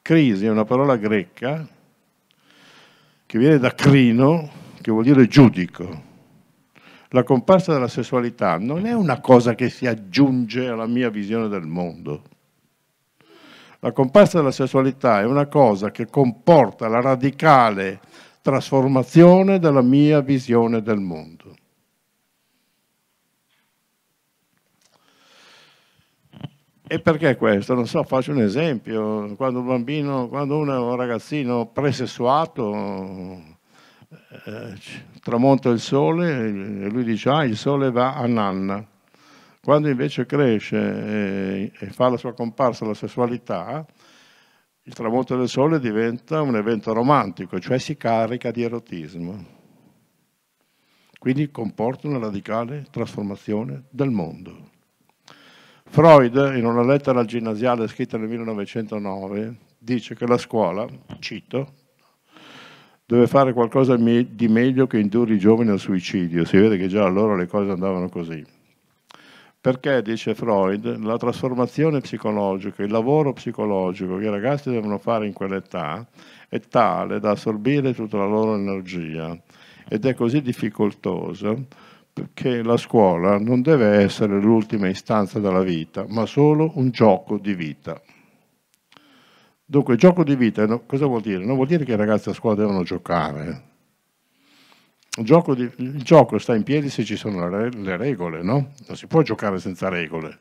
Crisi è una parola greca che viene da crino, che vuol dire giudico. La comparsa della sessualità non è una cosa che si aggiunge alla mia visione del mondo. La comparsa della sessualità è una cosa che comporta la radicale trasformazione della mia visione del mondo. E perché questo? Non so, faccio un esempio. Quando un bambino, quando uno è un ragazzino presessuato eh, tramonta il sole e lui dice ah il sole va a nanna. Quando invece cresce e, e fa la sua comparsa la sessualità, il tramonto del sole diventa un evento romantico, cioè si carica di erotismo. Quindi comporta una radicale trasformazione del mondo. Freud, in una lettera al ginnasiale scritta nel 1909, dice che la scuola, cito, deve fare qualcosa di meglio che indurre i giovani al suicidio. Si vede che già allora le cose andavano così. Perché, dice Freud, la trasformazione psicologica, il lavoro psicologico che i ragazzi devono fare in quell'età è tale da assorbire tutta la loro energia ed è così difficoltoso che la scuola non deve essere l'ultima istanza della vita, ma solo un gioco di vita. Dunque, gioco di vita no, cosa vuol dire? Non vuol dire che i ragazzi a scuola devono giocare. Il gioco, di, il gioco sta in piedi se ci sono le, le regole, no? Non si può giocare senza regole.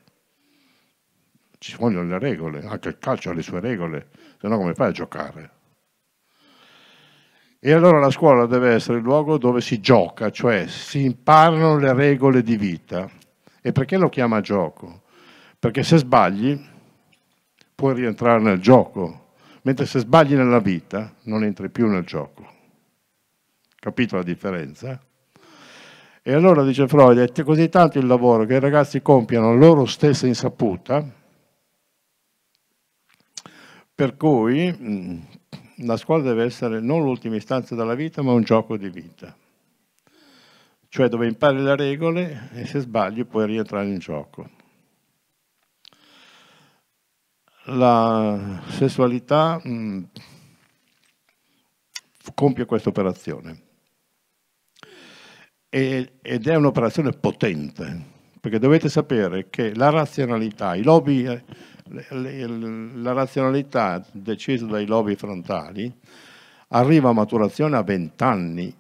Ci vogliono le regole, anche il calcio ha le sue regole, se no come fai a giocare? E allora la scuola deve essere il luogo dove si gioca, cioè si imparano le regole di vita. E perché lo chiama gioco? Perché se sbagli puoi rientrare nel gioco, mentre se sbagli nella vita non entri più nel gioco. Capito la differenza? E allora dice Freud, è così tanto il lavoro che i ragazzi compiano loro stessa insaputa, per cui mm, la scuola deve essere non l'ultima istanza della vita, ma un gioco di vita. Cioè dove impari le regole e se sbagli puoi rientrare in gioco la sessualità mh, mm, compie questa operazione e, ed è un'operazione potente perché dovete sapere che la razionalità, i lobby, eh, la razionalità decisa dai lobby frontali arriva a maturazione a 20 anni.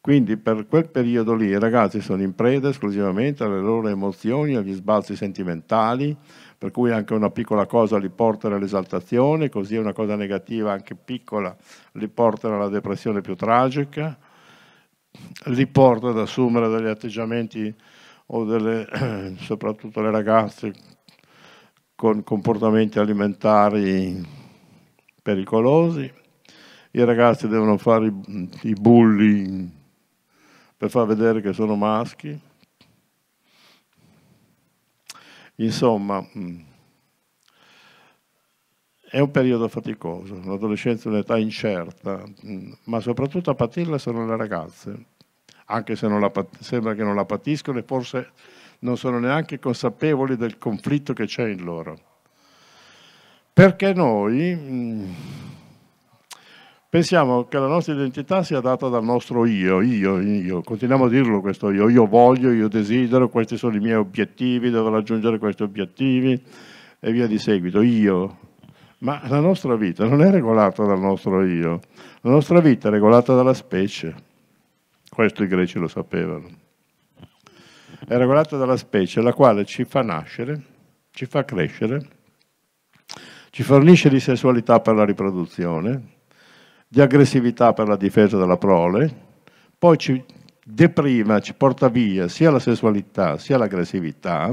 Quindi per quel periodo lì i ragazzi sono in preda esclusivamente alle loro emozioni, agli sbalzi sentimentali, per cui anche una piccola cosa li porta all'esaltazione, così una cosa negativa anche piccola li porta alla depressione più tragica, li porta ad assumere degli atteggiamenti o delle, soprattutto le ragazze con comportamenti alimentari pericolosi, i ragazzi devono fare i bulli per far vedere che sono maschi, Insomma, mm, è un periodo faticoso, l'adolescenza è un'età incerta, mm, ma soprattutto a patirla sono le ragazze, anche se sembra che non la patiscono e forse non sono neanche consapevoli del conflitto che c'è in loro. Perché noi mm, Pensiamo che la nostra identità sia data dal nostro io, io, io, continuiamo a dirlo questo io, io voglio, io desidero, questi sono i miei obiettivi, devo raggiungere questi obiettivi e via di seguito, io. Ma la nostra vita non è regolata dal nostro io, la nostra vita è regolata dalla specie, questo i greci lo sapevano, è regolata dalla specie la quale ci fa nascere, ci fa crescere, ci fornisce di sessualità per la riproduzione, di aggressività per la difesa della prole, poi ci deprima, ci porta via sia la sessualità sia l'aggressività.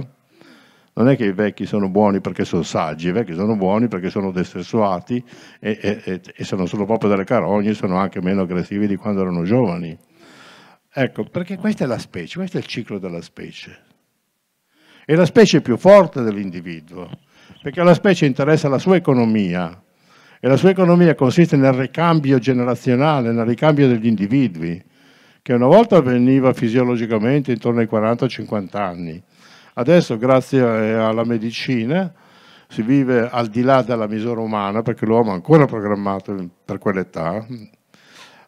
Non è che i vecchi sono buoni perché sono saggi, i vecchi sono buoni perché sono destessuati e, e, e se non sono proprio delle carogne sono anche meno aggressivi di quando erano giovani. Ecco, perché questa è la specie, questo è il ciclo della specie. E la specie è più forte dell'individuo, perché alla specie interessa la sua economia, e la sua economia consiste nel ricambio generazionale, nel ricambio degli individui, che una volta avveniva fisiologicamente intorno ai 40-50 anni. Adesso, grazie eh, alla medicina, si vive al di là della misura umana, perché l'uomo è ancora programmato per quell'età,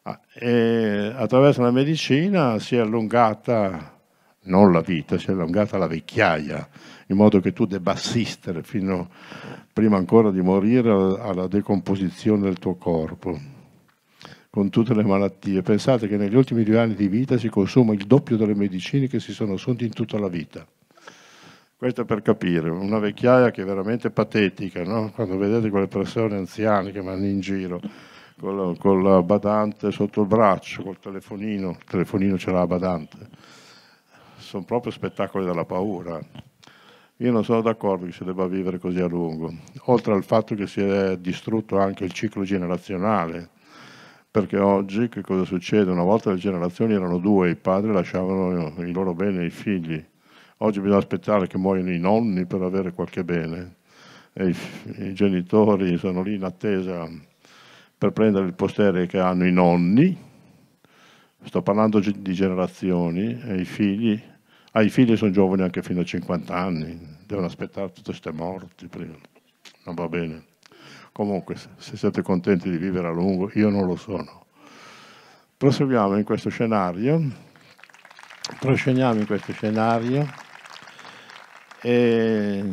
ah, e attraverso la medicina si è allungata, non la vita, si è allungata la vecchiaia, in modo che tu debba assistere fino prima ancora di morire alla decomposizione del tuo corpo, con tutte le malattie. Pensate che negli ultimi due anni di vita si consuma il doppio delle medicine che si sono assunte in tutta la vita. Questo per capire, una vecchiaia che è veramente patetica, no? quando vedete quelle persone anziane che vanno in giro con la, con la badante sotto il braccio, col telefonino, il telefonino ce l'ha la badante, sono proprio spettacoli della paura. Io non sono d'accordo che si debba vivere così a lungo, oltre al fatto che si è distrutto anche il ciclo generazionale, perché oggi che cosa succede? Una volta le generazioni erano due, i padri lasciavano i loro beni ai figli, oggi bisogna aspettare che muoiano i nonni per avere qualche bene, i, i genitori sono lì in attesa per prendere il postere che hanno i nonni, sto parlando di generazioni, e i figli ai ah, figli sono giovani anche fino a 50 anni, devono aspettare tutte queste morti prima. Non va bene. Comunque, se siete contenti di vivere a lungo, io non lo sono. Proseguiamo in questo scenario, prosceniamo in questo scenario e,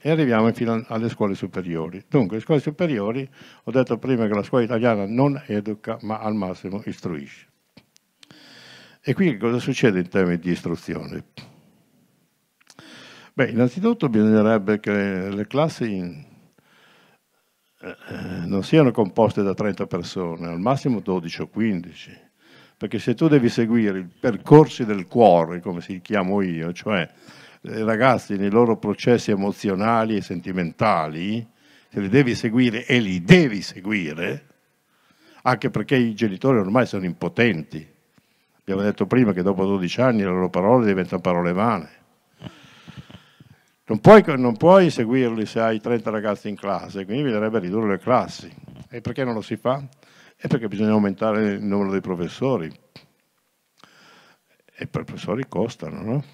e arriviamo fino alle scuole superiori. Dunque, le scuole superiori, ho detto prima che la scuola italiana non educa, ma al massimo istruisce. E qui cosa succede in termini di istruzione? Beh, innanzitutto bisognerebbe che le classi eh, eh, non siano composte da 30 persone, al massimo 12 o 15, perché se tu devi seguire i percorsi del cuore, come si chiamo io, cioè eh, i ragazzi nei loro processi emozionali e sentimentali, se li devi seguire e li devi seguire, anche perché i genitori ormai sono impotenti, Abbiamo detto prima che dopo 12 anni le loro parole diventano parole vane. Non puoi, non puoi seguirli se hai 30 ragazzi in classe, quindi bisognerebbe ridurre le classi. E perché non lo si fa? È perché bisogna aumentare il numero dei professori. E i professori costano, no?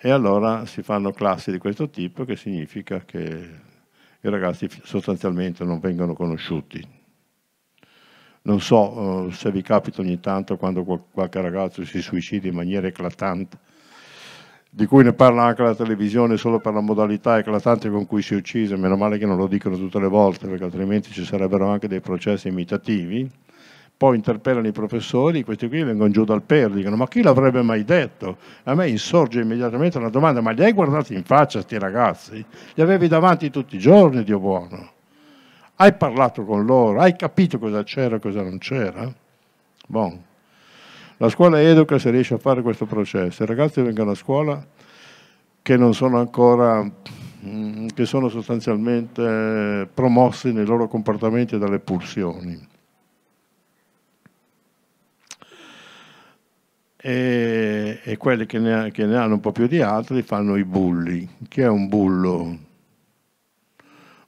E allora si fanno classi di questo tipo, che significa che i ragazzi sostanzialmente non vengono conosciuti, non so eh, se vi capita ogni tanto quando qual qualche ragazzo si suicida in maniera eclatante, di cui ne parla anche la televisione solo per la modalità eclatante con cui si è ucciso, meno male che non lo dicono tutte le volte perché altrimenti ci sarebbero anche dei processi imitativi, poi interpellano i professori, questi qui vengono giù dal per, dicono ma chi l'avrebbe mai detto? A me insorge immediatamente una domanda, ma li hai guardati in faccia sti ragazzi? Li avevi davanti tutti i giorni, Dio buono? Hai parlato con loro? Hai capito cosa c'era e cosa non c'era? Bon. La scuola educa se riesce a fare questo processo. I ragazzi vengono a scuola che non sono ancora mm, che sono sostanzialmente eh, promossi nei loro comportamenti dalle pulsioni. E, e quelli che ne, che ne hanno un po' più di altri fanno i bulli. Chi è un bullo?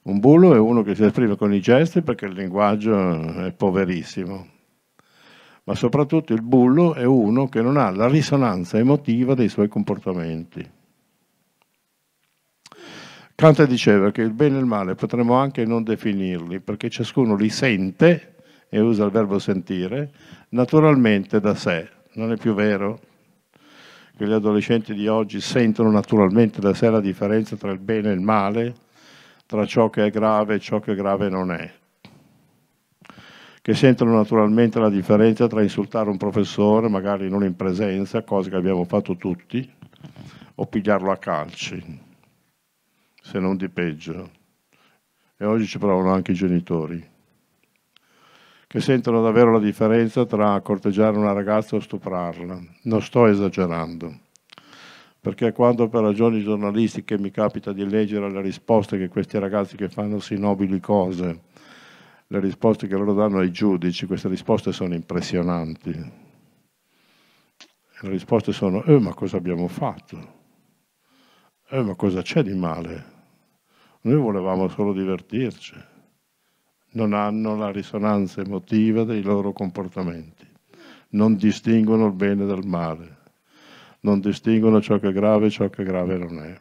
Un bullo è uno che si esprime con i gesti perché il linguaggio è poverissimo. Ma soprattutto il bullo è uno che non ha la risonanza emotiva dei suoi comportamenti. Kant diceva che il bene e il male potremmo anche non definirli, perché ciascuno li sente, e usa il verbo sentire, naturalmente da sé. Non è più vero che gli adolescenti di oggi sentono naturalmente da sé la differenza tra il bene e il male? tra ciò che è grave e ciò che grave non è, che sentono naturalmente la differenza tra insultare un professore, magari non in presenza, cosa che abbiamo fatto tutti, o pigliarlo a calci, se non di peggio. E oggi ci provano anche i genitori, che sentono davvero la differenza tra corteggiare una ragazza o stuprarla. Non sto esagerando perché quando per ragioni giornalistiche mi capita di leggere le risposte che questi ragazzi che fanno si nobili cose, le risposte che loro danno ai giudici, queste risposte sono impressionanti. Le risposte sono, eh ma cosa abbiamo fatto? Eh ma cosa c'è di male? Noi volevamo solo divertirci. Non hanno la risonanza emotiva dei loro comportamenti, non distinguono il bene dal male non distinguono ciò che è grave e ciò che grave non è.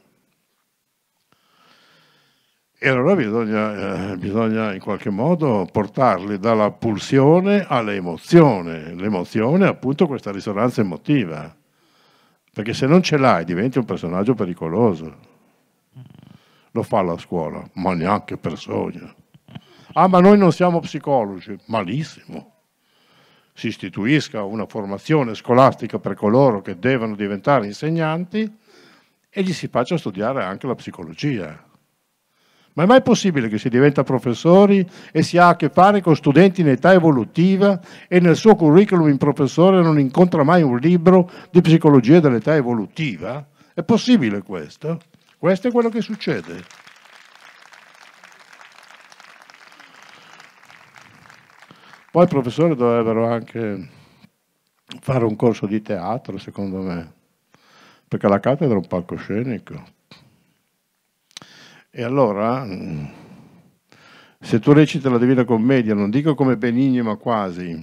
E allora bisogna, eh, bisogna in qualche modo portarli dalla pulsione all'emozione. L'emozione è appunto questa risonanza emotiva. Perché se non ce l'hai diventi un personaggio pericoloso. Lo fa la scuola, ma neanche per sogno. Ah, ma noi non siamo psicologi. Malissimo si istituisca una formazione scolastica per coloro che devono diventare insegnanti e gli si faccia studiare anche la psicologia. Ma è mai possibile che si diventa professori e si ha a che fare con studenti in età evolutiva e nel suo curriculum in professore non incontra mai un libro di psicologia dell'età evolutiva? È possibile questo? Questo è quello che succede. Poi i professori dovrebbero anche fare un corso di teatro, secondo me, perché la cattedra è un palcoscenico. E allora, mm, se tu reciti la Divina Commedia, non dico come Benigni, ma quasi,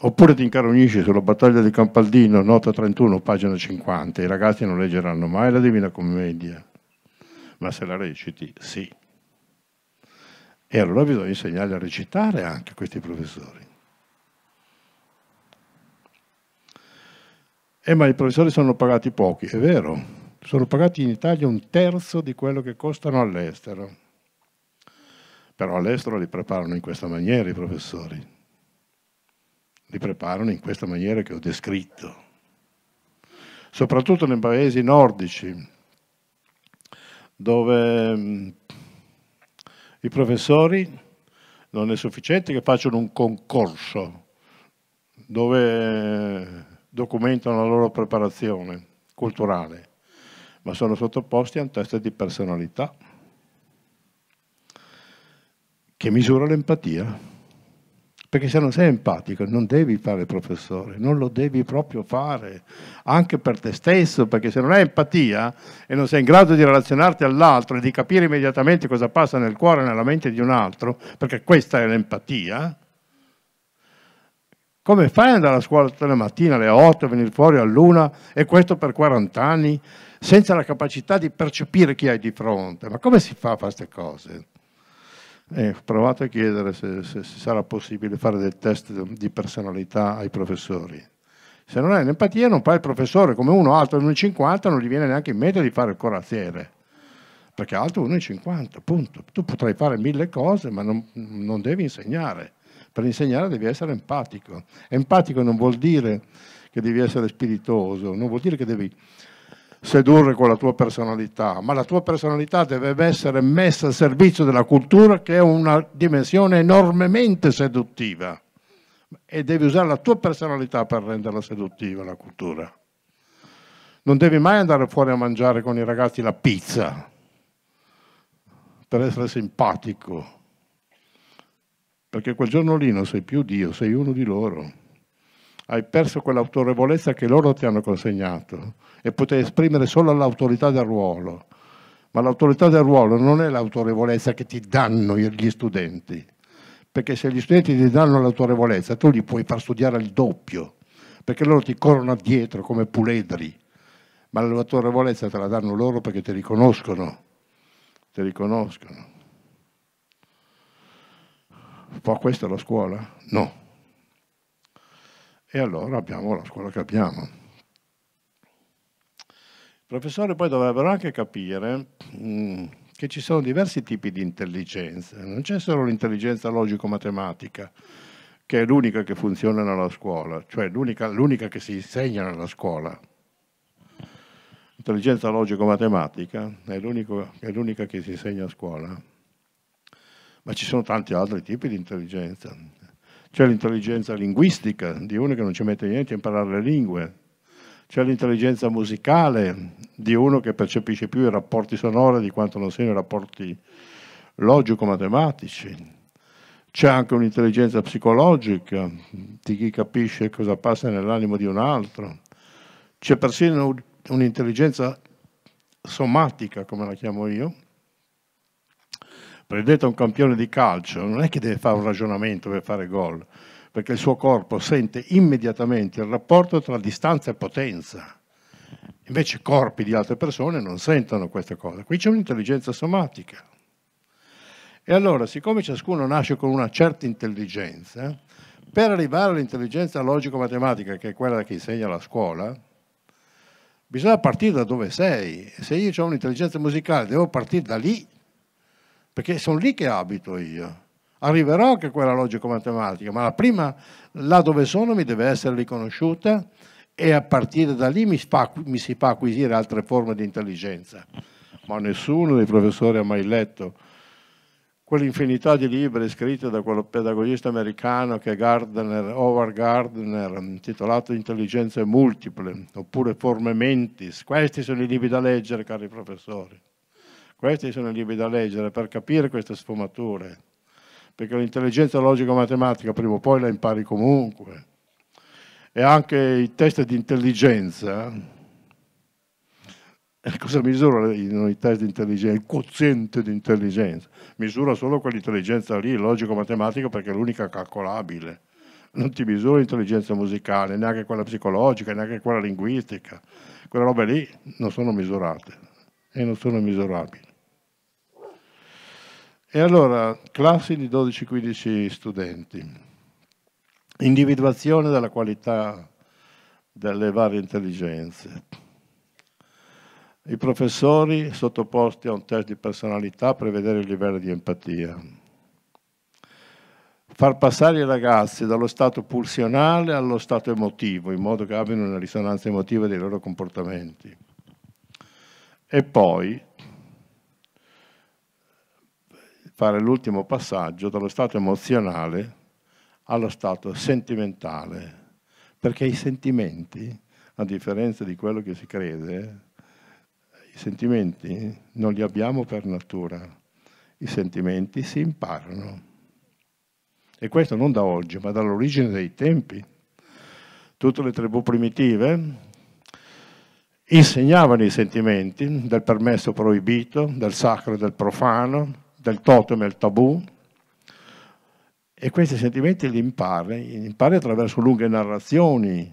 oppure ti incarognisci sulla battaglia di Campaldino, nota 31, pagina 50, i ragazzi non leggeranno mai la Divina Commedia, ma se la reciti, sì. E allora bisogna insegnare a recitare anche questi professori. Eh, ma i professori sono pagati pochi, è vero. Sono pagati in Italia un terzo di quello che costano all'estero. Però all'estero li preparano in questa maniera i professori. Li preparano in questa maniera che ho descritto. Soprattutto nei paesi nordici, dove i professori non è sufficiente che facciano un concorso dove documentano la loro preparazione culturale, ma sono sottoposti a un test di personalità che misura l'empatia perché se non sei empatico non devi fare professore, non lo devi proprio fare, anche per te stesso, perché se non hai empatia e non sei in grado di relazionarti all'altro e di capire immediatamente cosa passa nel cuore e nella mente di un altro, perché questa è l'empatia, come fai ad andare a scuola tutte le mattine alle 8, venire fuori all'una e questo per 40 anni senza la capacità di percepire chi hai di fronte? Ma come si fa a fare queste cose? E eh, provate a chiedere se, se, se sarà possibile fare del test di personalità ai professori. Se non hai l'empatia non fai il professore, come uno alto 1,50 non gli viene neanche in mente di fare il corazziere, perché alto 1,50, punto. Tu potrai fare mille cose, ma non, non devi insegnare. Per insegnare devi essere empatico. Empatico non vuol dire che devi essere spiritoso, non vuol dire che devi sedurre con la tua personalità, ma la tua personalità deve essere messa al servizio della cultura che è una dimensione enormemente seduttiva e devi usare la tua personalità per renderla seduttiva la cultura. Non devi mai andare fuori a mangiare con i ragazzi la pizza per essere simpatico, perché quel giorno lì non sei più Dio, sei uno di loro. Hai perso quell'autorevolezza che loro ti hanno consegnato e poter esprimere solo l'autorità del ruolo. Ma l'autorità del ruolo non è l'autorevolezza che ti danno gli studenti, perché se gli studenti ti danno l'autorevolezza tu li puoi far studiare il doppio, perché loro ti corrono addietro come puledri, ma l'autorevolezza te la danno loro perché ti riconoscono, ti riconoscono. Fa questa la scuola? No. E allora abbiamo la scuola che abbiamo professori poi dovrebbero anche capire mm, che ci sono diversi tipi di intelligenza, non c'è solo l'intelligenza logico-matematica, che è l'unica che funziona nella scuola, cioè l'unica che si insegna nella scuola. L'intelligenza logico-matematica è, è l'unica che si insegna a scuola, ma ci sono tanti altri tipi di intelligenza. C'è l'intelligenza linguistica, di uno che non ci mette niente a imparare le lingue, c'è l'intelligenza musicale di uno che percepisce più i rapporti sonori di quanto non siano i rapporti logico-matematici. C'è anche un'intelligenza psicologica di chi capisce cosa passa nell'animo di un altro. C'è persino un'intelligenza somatica, come la chiamo io. Prendete un campione di calcio, non è che deve fare un ragionamento per fare gol, perché il suo corpo sente immediatamente il rapporto tra distanza e potenza. Invece corpi di altre persone non sentono questa cosa. Qui c'è un'intelligenza somatica. E allora, siccome ciascuno nasce con una certa intelligenza, per arrivare all'intelligenza logico-matematica, che è quella che insegna la scuola, bisogna partire da dove sei. Se io ho un'intelligenza musicale, devo partire da lì, perché sono lì che abito io. Arriverò anche a quella logico-matematica, ma la prima, là dove sono, mi deve essere riconosciuta e a partire da lì mi, spa, mi si fa acquisire altre forme di intelligenza. Ma nessuno dei professori ha mai letto quell'infinità di libri scritti da quello pedagogista americano che è Gardner, Howard Gardner, intitolato Intelligenze multiple, oppure Forme mentis. Questi sono i libri da leggere, cari professori. Questi sono i libri da leggere per capire queste sfumature perché l'intelligenza logico-matematica prima o poi la impari comunque. E anche i test di intelligenza, eh, eh, cosa misura i test di intelligenza? Il quoziente di intelligenza. Misura solo quell'intelligenza lì, logico-matematica, perché è l'unica calcolabile. Non ti misura l'intelligenza musicale, neanche quella psicologica, neanche quella linguistica. Quelle robe lì non sono misurate e non sono misurabili. E allora, classi di 12-15 studenti, individuazione della qualità delle varie intelligenze, i professori sottoposti a un test di personalità per vedere il livello di empatia, far passare i ragazzi dallo stato pulsionale allo stato emotivo, in modo che abbiano una risonanza emotiva dei loro comportamenti. E poi fare l'ultimo passaggio dallo stato emozionale allo stato sentimentale, perché i sentimenti, a differenza di quello che si crede, i sentimenti non li abbiamo per natura, i sentimenti si imparano. E questo non da oggi, ma dall'origine dei tempi. Tutte le tribù primitive insegnavano i sentimenti del permesso proibito, del sacro e del profano, del totem e il tabù. E questi sentimenti li impari, impari attraverso lunghe narrazioni,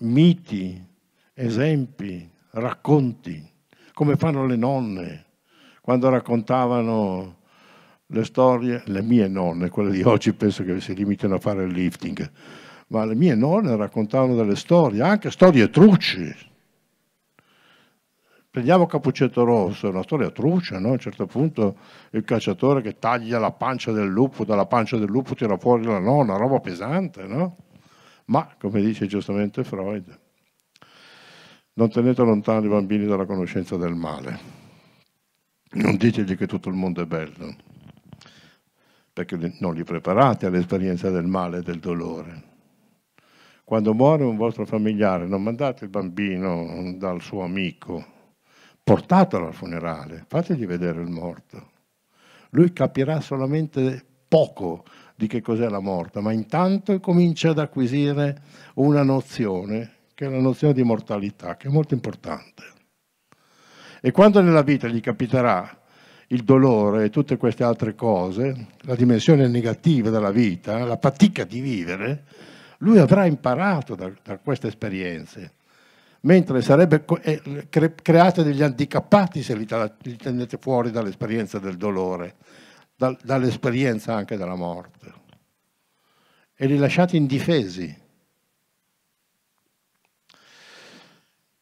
miti, esempi, racconti, come fanno le nonne quando raccontavano le storie, le mie nonne, quelle di oggi penso che si limitino a fare il lifting, ma le mie nonne raccontavano delle storie, anche storie truci, Prendiamo Capuccetto Rosso, è una storia truce, no? a un certo punto il cacciatore che taglia la pancia del lupo, dalla pancia del lupo tira fuori la nonna, roba pesante, no? Ma, come dice giustamente Freud, non tenete lontani i bambini dalla conoscenza del male. Non ditegli che tutto il mondo è bello, perché non li preparate all'esperienza del male e del dolore. Quando muore un vostro familiare, non mandate il bambino dal suo amico, portatelo al funerale, fategli vedere il morto. Lui capirà solamente poco di che cos'è la morte, ma intanto comincia ad acquisire una nozione, che è la nozione di mortalità, che è molto importante. E quando nella vita gli capiterà il dolore e tutte queste altre cose, la dimensione negativa della vita, la fatica di vivere, lui avrà imparato da, da queste esperienze mentre sarebbe eh, create degli handicappati se li, li tenete fuori dall'esperienza del dolore, dal, dall'esperienza anche della morte, e li lasciate indifesi.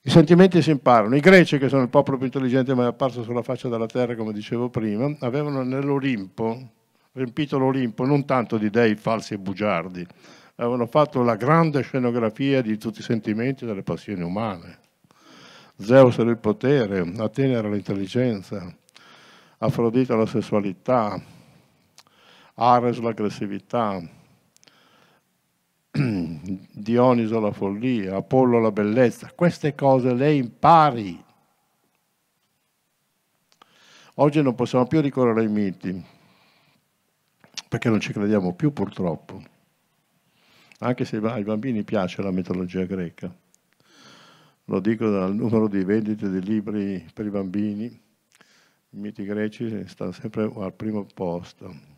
I sentimenti si imparano. I greci, che sono il popolo più intelligente mai apparso sulla faccia della terra, come dicevo prima, avevano nell'Olimpo, riempito l'Olimpo, non tanto di dei falsi e bugiardi, avevano fatto la grande scenografia di tutti i sentimenti e delle passioni umane. Zeus era il potere, Atene era l'intelligenza, Afrodita la sessualità, Ares l'aggressività, Dioniso la follia, Apollo la bellezza. Queste cose le impari. Oggi non possiamo più ricorrere ai miti, perché non ci crediamo più purtroppo anche se ai bambini piace la mitologia greca. Lo dico dal numero di vendite di libri per i bambini, i miti greci stanno sempre al primo posto.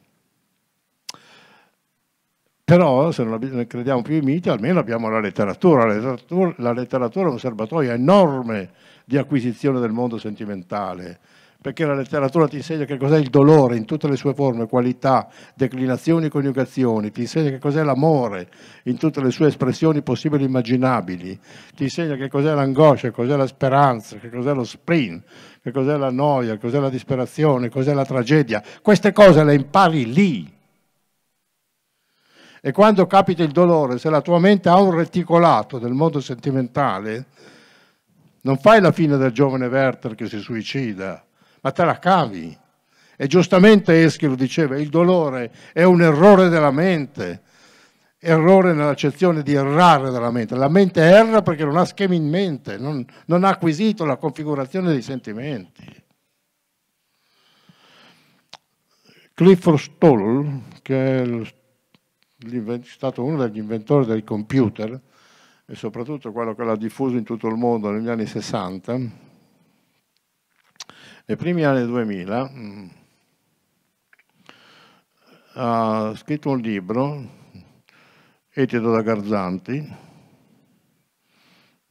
Però se non crediamo più ai miti, almeno abbiamo la letteratura. La letteratura, la letteratura è un serbatoio enorme di acquisizione del mondo sentimentale perché la letteratura ti insegna che cos'è il dolore in tutte le sue forme, qualità, declinazioni e coniugazioni, ti insegna che cos'è l'amore in tutte le sue espressioni possibili e immaginabili, ti insegna che cos'è l'angoscia, cos'è la speranza, che cos'è lo sprint, che cos'è la noia, cos'è la disperazione, cos'è la tragedia. Queste cose le impari lì. E quando capita il dolore, se la tua mente ha un reticolato del mondo sentimentale, non fai la fine del giovane Werther che si suicida, ma te la cavi. E giustamente Eschilo diceva, il dolore è un errore della mente, errore nell'accezione di errare dalla mente. La mente erra perché non ha schemi in mente, non, non ha acquisito la configurazione dei sentimenti. Clifford Stoll, che è stato uno degli inventori del computer e soprattutto quello che l'ha diffuso in tutto il mondo negli anni 60, nei primi anni 2000 mh, mm, ha scritto un libro edito da Garzanti,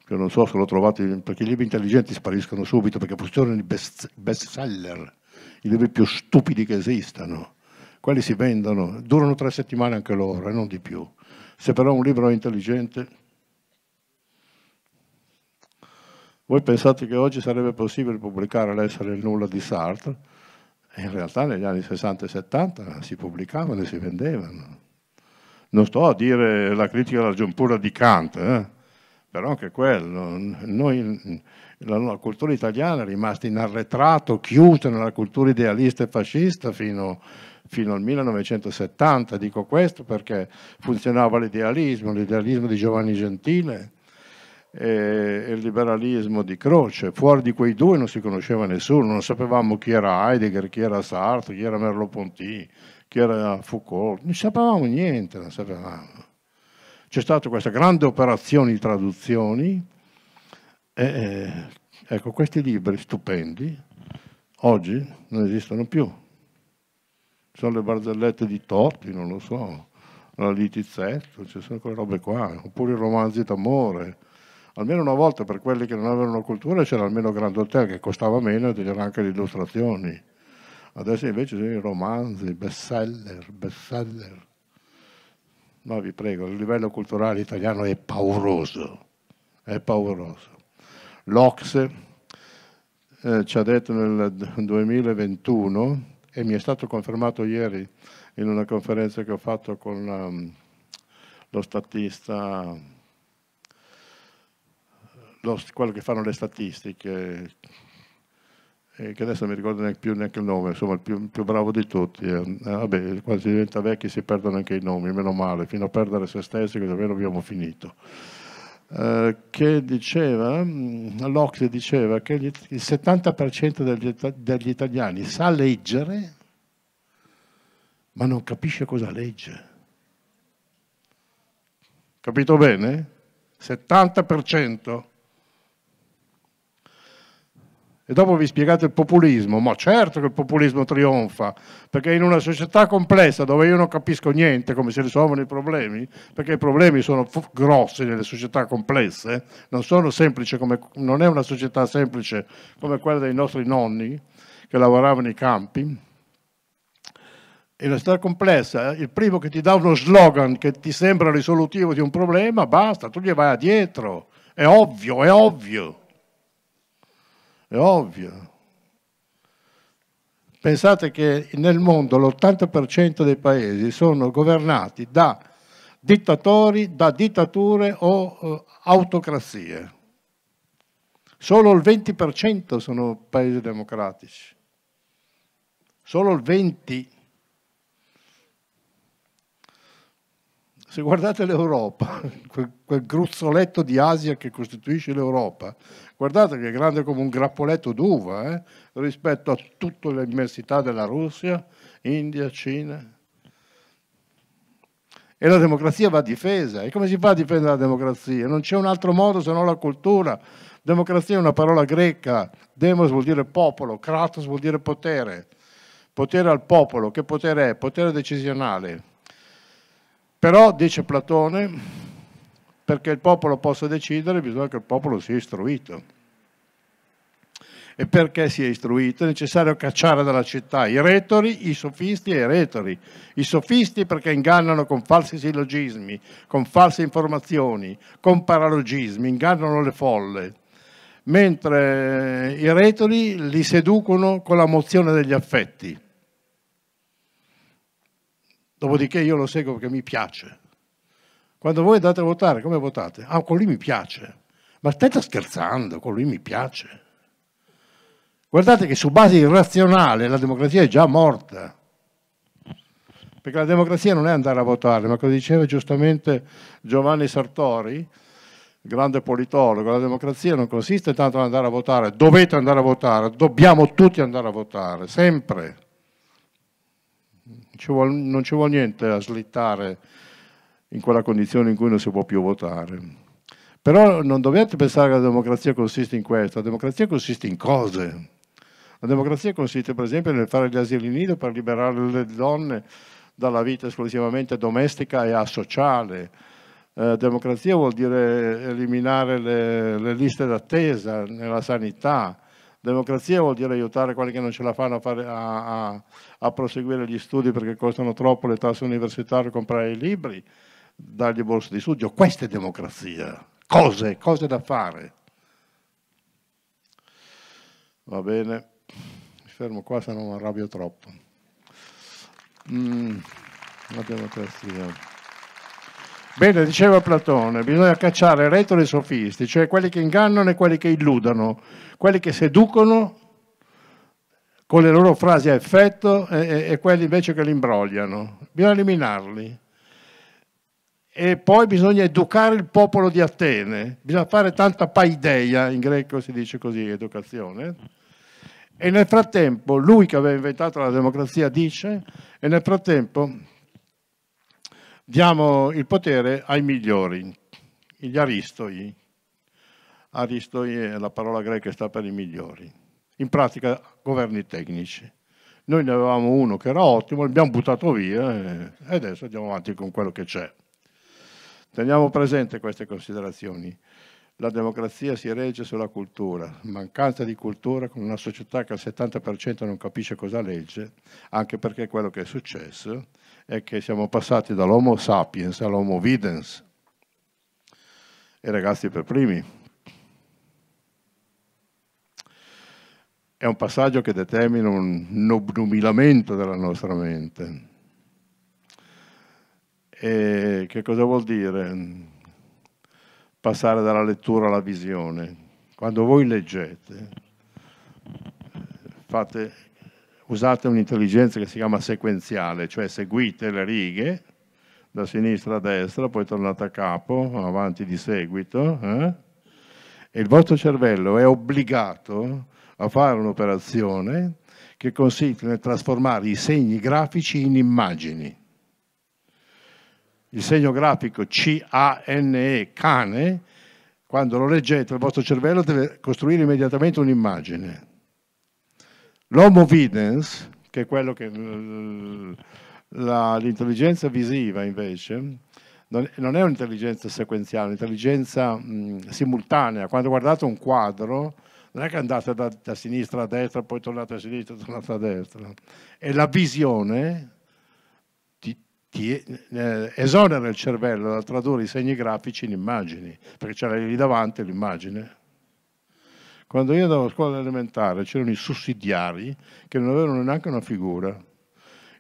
che non so se l'ho trovato perché i libri intelligenti spariscono subito, perché sono i best, best seller, i libri più stupidi che esistano. Quelli si vendono, durano tre settimane anche loro e non di più. Se però un libro è intelligente Voi pensate che oggi sarebbe possibile pubblicare l'essere il nulla di Sartre? In realtà negli anni 60 e 70 si pubblicavano e si vendevano. Non sto a dire la critica alla giuntura di Kant, eh? però anche quello. Noi, la, cultura italiana è rimasta in arretrato, chiusa nella cultura idealista e fascista fino, fino al 1970. Dico questo perché funzionava l'idealismo, l'idealismo di Giovanni Gentile, e il liberalismo di croce. Fuori di quei due non si conosceva nessuno, non sapevamo chi era Heidegger, chi era Sartre, chi era Merleau-Ponty, chi era Foucault, non sapevamo niente, non sapevamo. C'è stata questa grande operazione di traduzioni, e, eh, ecco questi libri stupendi, oggi non esistono più. Sono le barzellette di Totti, non lo so, la Litizetto, ci sono quelle robe qua, oppure i romanzi d'amore, almeno una volta per quelli che non avevano cultura c'era almeno Grand Hotel che costava meno e c'erano anche le illustrazioni. Adesso invece sono i romanzi, bestseller, bestseller. No, vi prego, il livello culturale italiano è pauroso, è pauroso. L'Ocse eh, ci ha detto nel 2021, e mi è stato confermato ieri in una conferenza che ho fatto con um, lo statista lo, quello che fanno le statistiche, eh, che adesso non mi ricordo neanche più neanche il nome, insomma il più, più bravo di tutti. Eh, eh vabbè, quando si diventa vecchi si perdono anche i nomi, meno male, fino a perdere se stessi che davvero abbiamo finito. Eh, che diceva, mm, l'Ocse diceva che il 70% degli, degli italiani sa leggere ma non capisce cosa legge. Capito bene? 70%. E dopo vi spiegate il populismo, ma certo che il populismo trionfa, perché in una società complessa dove io non capisco niente come si risolvono i problemi, perché i problemi sono grossi nelle società complesse, non, come, non è una società semplice come quella dei nostri nonni che lavoravano nei campi, in una società complessa, il primo che ti dà uno slogan che ti sembra risolutivo di un problema, basta, tu gli vai dietro, è ovvio, è ovvio. È ovvio. Pensate che nel mondo l'80% dei paesi sono governati da dittatori, da dittature o eh, autocrazie. Solo il 20% sono paesi democratici. Solo il 20%. se guardate l'Europa, quel, quel, gruzzoletto di Asia che costituisce l'Europa, guardate che è grande come un grappoletto d'uva eh, rispetto a tutta l'immensità della Russia, India, Cina. E la democrazia va difesa. E come si fa a difendere la democrazia? Non c'è un altro modo se non la cultura. Democrazia è una parola greca, demos vuol dire popolo, kratos vuol dire potere. Potere al popolo, che potere è? Potere decisionale però, dice Platone, perché il popolo possa decidere bisogna che il popolo sia istruito. E perché sia istruito? È necessario cacciare dalla città i retori, i sofisti e i retori. I sofisti perché ingannano con falsi sillogismi, con false informazioni, con paralogismi, ingannano le folle. Mentre i retori li seducono con la mozione degli affetti Dopodiché io lo seguo perché mi piace. Quando voi andate a votare, come votate? Ah, con lui mi piace. Ma state scherzando, con lui mi piace. Guardate che su base irrazionale la democrazia è già morta. Perché la democrazia non è andare a votare, ma come diceva giustamente Giovanni Sartori, grande politologo, la democrazia non consiste tanto ad andare a votare, dovete andare a votare, dobbiamo tutti andare a votare, sempre ci vuole, non ci vuole niente a slittare in quella condizione in cui non si può più votare. Però non dovete pensare che la democrazia consiste in questo, la democrazia consiste in cose. La democrazia consiste per esempio nel fare gli asili nido per liberare le donne dalla vita esclusivamente domestica e asociale. Eh, democrazia vuol dire eliminare le, le liste d'attesa nella sanità, Democrazia vuol dire aiutare quelli che non ce la fanno a, fare, a, a, a proseguire gli studi perché costano troppo le tasse universitarie, comprare i libri, dargli borse di studio. Questa è democrazia. Cose, cose da fare. Va bene, mi fermo qua se non mi arrabbio troppo. Mm, la democrazia. Bene, diceva Platone, bisogna cacciare retoli e sofisti, cioè quelli che ingannano e quelli che illudono, quelli che seducono con le loro frasi a effetto e, e, e quelli invece che li imbrogliano. Bisogna eliminarli. E poi bisogna educare il popolo di Atene, bisogna fare tanta paideia, in greco si dice così, educazione. E nel frattempo, lui che aveva inventato la democrazia dice, e nel frattempo diamo il potere ai migliori, gli aristoi. Aristoi è la parola greca che sta per i migliori. In pratica governi tecnici. Noi ne avevamo uno che era ottimo, l'abbiamo buttato via e adesso andiamo avanti con quello che c'è. Teniamo presente queste considerazioni. La democrazia si regge sulla cultura. Mancanza di cultura con una società che al 70% non capisce cosa legge, anche perché quello che è successo, è che siamo passati dall'Homo sapiens all'Homo videns. E ragazzi per primi. È un passaggio che determina un obnumilamento della nostra mente. E che cosa vuol dire passare dalla lettura alla visione? Quando voi leggete, fate usate un'intelligenza che si chiama sequenziale, cioè seguite le righe da sinistra a destra, poi tornate a capo, avanti di seguito, eh? e il vostro cervello è obbligato a fare un'operazione che consiste nel trasformare i segni grafici in immagini. Il segno grafico C-A-N-E, cane, quando lo leggete il vostro cervello deve costruire immediatamente un'immagine L'homo videns, che è quello che l'intelligenza visiva invece, non è un'intelligenza sequenziale, è un'intelligenza simultanea. Quando guardate un quadro, non è che andate da, da, sinistra a destra, poi tornate a sinistra, tornate a destra. E la visione ti, ti eh, esonera il cervello dal tradurre i segni grafici in immagini, perché c'è lì davanti l'immagine. Quando io andavo a scuola elementare c'erano i sussidiari che non avevano neanche una figura.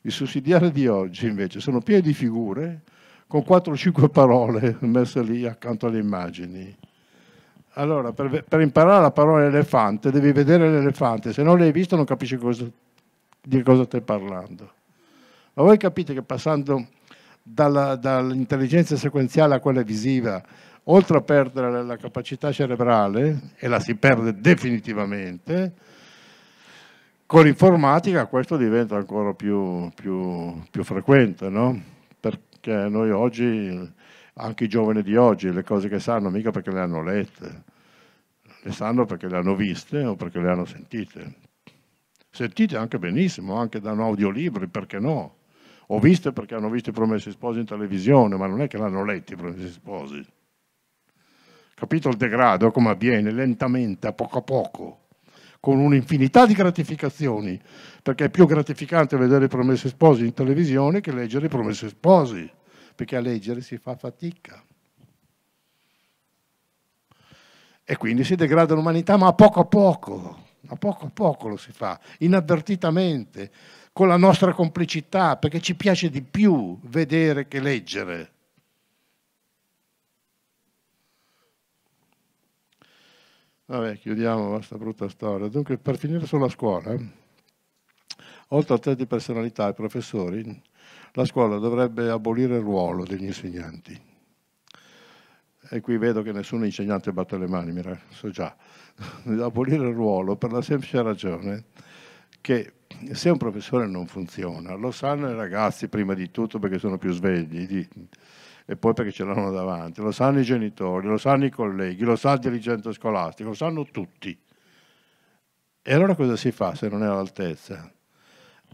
I sussidiari di oggi invece sono pieni di figure con 4 o 5 parole messe lì accanto alle immagini. Allora, per, per imparare la parola elefante devi vedere l'elefante, se non l'hai visto non capisci cosa, di cosa stai parlando. Ma voi capite che passando dall'intelligenza sequenziale a quella visiva, oltre a perdere la capacità cerebrale, e la si perde definitivamente, con l'informatica questo diventa ancora più, più, più frequente, no? perché noi oggi, anche i giovani di oggi, le cose che sanno mica perché le hanno lette, le sanno perché le hanno viste o perché le hanno sentite. Sentite anche benissimo, anche da un audiolibri, perché no? Ho viste perché hanno visto i promessi sposi in televisione, ma non è che l'hanno letti i promessi sposi. Capito il degrado come avviene lentamente, a poco a poco, con un'infinità di gratificazioni, perché è più gratificante vedere i promessi sposi in televisione che leggere i promessi sposi, perché a leggere si fa fatica. E quindi si degrada l'umanità, ma a poco a poco, a poco a poco lo si fa, inavvertitamente, con la nostra complicità, perché ci piace di più vedere che leggere. Vabbè, chiudiamo questa brutta storia. Dunque, per finire sulla scuola, oltre a tanti personalità e professori, la scuola dovrebbe abolire il ruolo degli insegnanti. E qui vedo che nessun insegnante batte le mani, mi so già. abolire il ruolo per la semplice ragione che se un professore non funziona, lo sanno i ragazzi prima di tutto perché sono più svegli, e poi perché ce l'hanno davanti, lo sanno i genitori, lo sanno i colleghi, lo sa il dirigente scolastico, lo sanno tutti. E allora cosa si fa se non è all'altezza?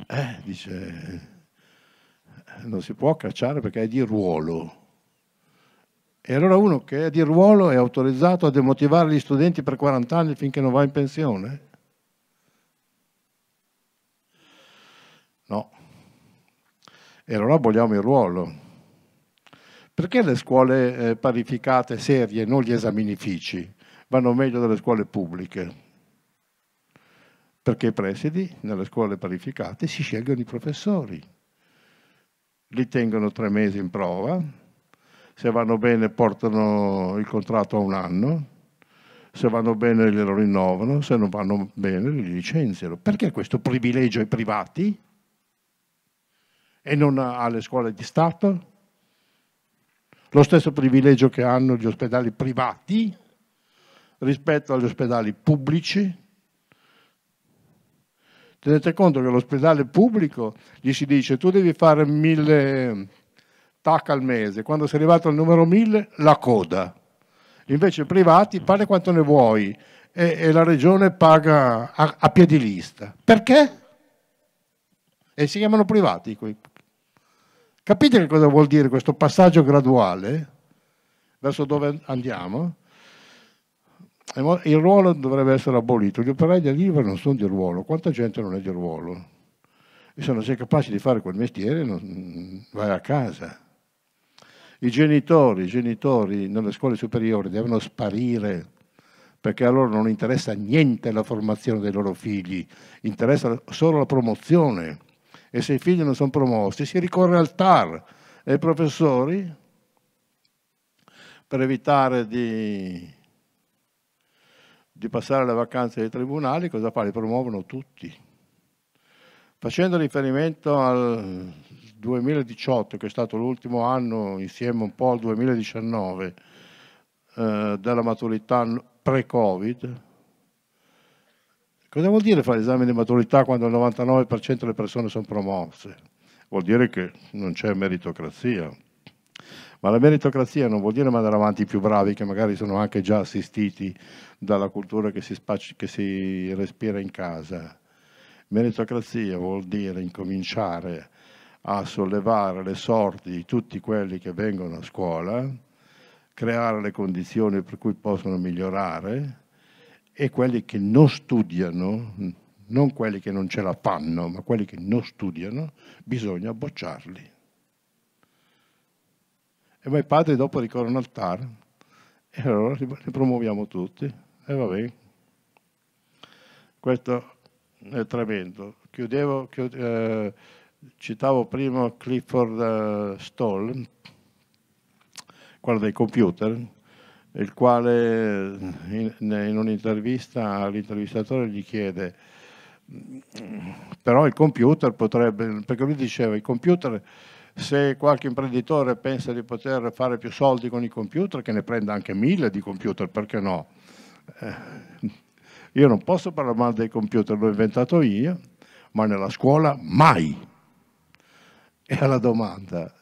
Eh, dice, non si può cacciare perché è di ruolo. E allora uno che è di ruolo è autorizzato a demotivare gli studenti per 40 anni finché non va in pensione? No. E allora vogliamo il ruolo perché le scuole eh, parificate serie, non gli esaminifici, vanno meglio delle scuole pubbliche? Perché i presidi nelle scuole parificate si scelgono i professori, li tengono tre mesi in prova, se vanno bene portano il contratto a un anno, se vanno bene glielo rinnovano, se non vanno bene li licenziano. Perché questo privilegio ai privati e non alle scuole di Stato? lo stesso privilegio che hanno gli ospedali privati rispetto agli ospedali pubblici. Tenete conto che l'ospedale pubblico gli si dice tu devi fare mille tac al mese, quando sei arrivato al numero mille la coda. Invece privati pare quanto ne vuoi e, e la regione paga a, a piedi lista. Perché? E si chiamano privati qui. Capite che cosa vuol dire questo passaggio graduale verso dove andiamo? Il ruolo dovrebbe essere abolito. Gli operai del IVA non sono di ruolo. Quanta gente non è di ruolo? E se non sei capace di fare quel mestiere, non, vai a casa. I genitori, i genitori nelle scuole superiori devono sparire perché a loro non interessa niente la formazione dei loro figli, interessa solo la promozione e se i figli non sono promossi si ricorre al TAR e ai professori per evitare di, di passare le vacanze dei tribunali, cosa fa? Li promuovono tutti. Facendo riferimento al 2018, che è stato l'ultimo anno insieme un po' al 2019 eh, della maturità pre-Covid, Cosa vuol dire fare l'esame di maturità quando il 99% delle persone sono promosse? Vuol dire che non c'è meritocrazia. Ma la meritocrazia non vuol dire mandare avanti i più bravi che magari sono anche già assistiti dalla cultura che si, che si respira in casa. Meritocrazia vuol dire incominciare a sollevare le sorti di tutti quelli che vengono a scuola, creare le condizioni per cui possono migliorare, e quelli che non studiano, non quelli che non ce la fanno, ma quelli che non studiano, bisogna bocciarli. E poi i padri dopo ricorrono al TAR e allora li promuoviamo tutti. E va bene. Questo è tremendo. Chiudevo, chiud eh, citavo prima Clifford eh, Stoll, quello dei computer, il quale in, in un'intervista all'intervistatore gli chiede però il computer potrebbe, perché lui diceva il computer se qualche imprenditore pensa di poter fare più soldi con i computer che ne prenda anche mille di computer, perché no? Eh, io non posso parlare male dei computer, l'ho inventato io, ma nella scuola mai. E alla domanda,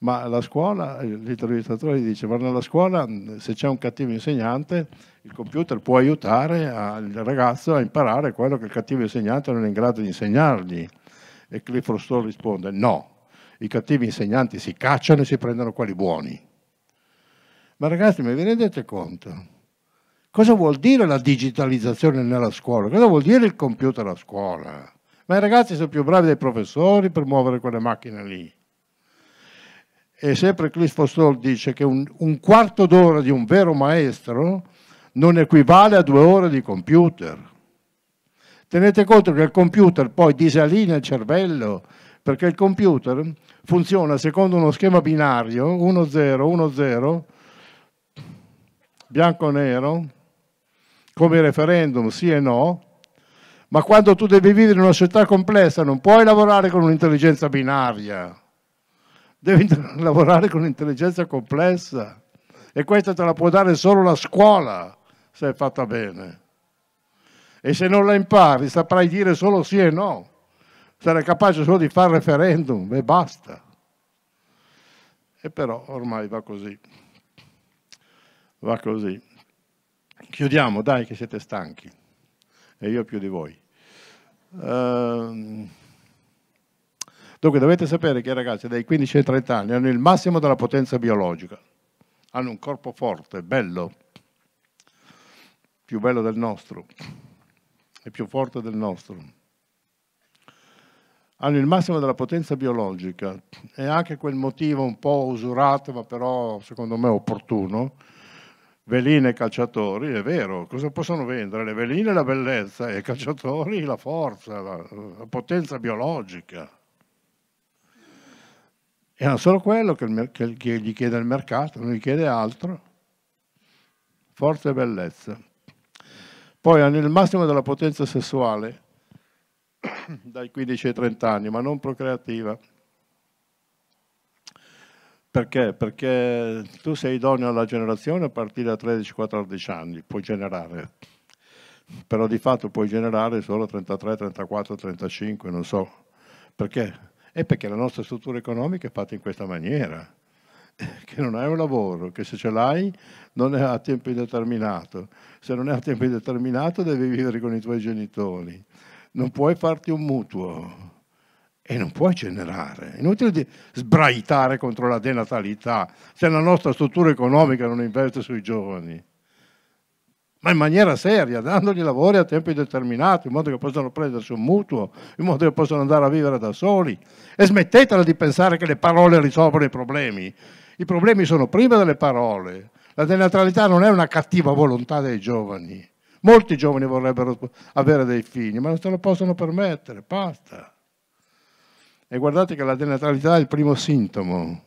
ma la scuola, l'intervistatore dice, ma nella scuola se c'è un cattivo insegnante, il computer può aiutare il ragazzo a imparare quello che il cattivo insegnante non è in grado di insegnargli. E Clifford Stoll risponde, no, i cattivi insegnanti si cacciano e si prendono quelli buoni. Ma ragazzi, ma vi rendete conto? Cosa vuol dire la digitalizzazione nella scuola? Cosa vuol dire il computer a scuola? Ma i ragazzi sono più bravi dei professori per muovere quelle macchine lì e sempre Clifford Stoll dice che un, un quarto d'ora di un vero maestro non equivale a due ore di computer. Tenete conto che il computer poi disalinea il cervello, perché il computer funziona secondo uno schema binario 1-0-1-0, bianco-nero, come referendum sì e no, ma quando tu devi vivere in una società complessa non puoi lavorare con un'intelligenza binaria devi lavorare con intelligenza complessa e questa te la può dare solo la scuola se è fatta bene. E se non la impari saprai dire solo sì e no, sarai capace solo di fare referendum e basta. E però ormai va così, va così. Chiudiamo, dai che siete stanchi, e io più di voi. Ehm... Dunque dovete sapere che i ragazzi dai 15 ai 30 anni hanno il massimo della potenza biologica, hanno un corpo forte, bello, più bello del nostro, e più forte del nostro. Hanno il massimo della potenza biologica e anche quel motivo un po' usurato, ma però secondo me opportuno, veline e calciatori, è vero, cosa possono vendere? Le veline la bellezza e i calciatori la forza, la, la potenza biologica. E non solo quello che, il, che, che gli chiede il mercato, non gli chiede altro. Forza e bellezza. Poi hanno il massimo della potenza sessuale dai 15 ai 30 anni, ma non procreativa. Perché? Perché tu sei idoneo alla generazione a partire da 13-14 anni, puoi generare, però di fatto puoi generare solo 33, 34, 35, non so. Perché? È perché la nostra struttura economica è fatta in questa maniera, eh, che non hai un lavoro, che se ce l'hai non è a tempo indeterminato, se non è a tempo indeterminato devi vivere con i tuoi genitori, non puoi farti un mutuo e non puoi generare. È inutile sbraitare contro la denatalità se la nostra struttura economica non investe sui giovani ma in maniera seria, dandogli lavori a tempo indeterminato, in modo che possano prendersi un mutuo, in modo che possano andare a vivere da soli. E smettetela di pensare che le parole risolvono i problemi. I problemi sono prima delle parole. La denatalità non è una cattiva volontà dei giovani. Molti giovani vorrebbero avere dei figli, ma non se lo possono permettere, basta. E guardate che la denatalità è il primo sintomo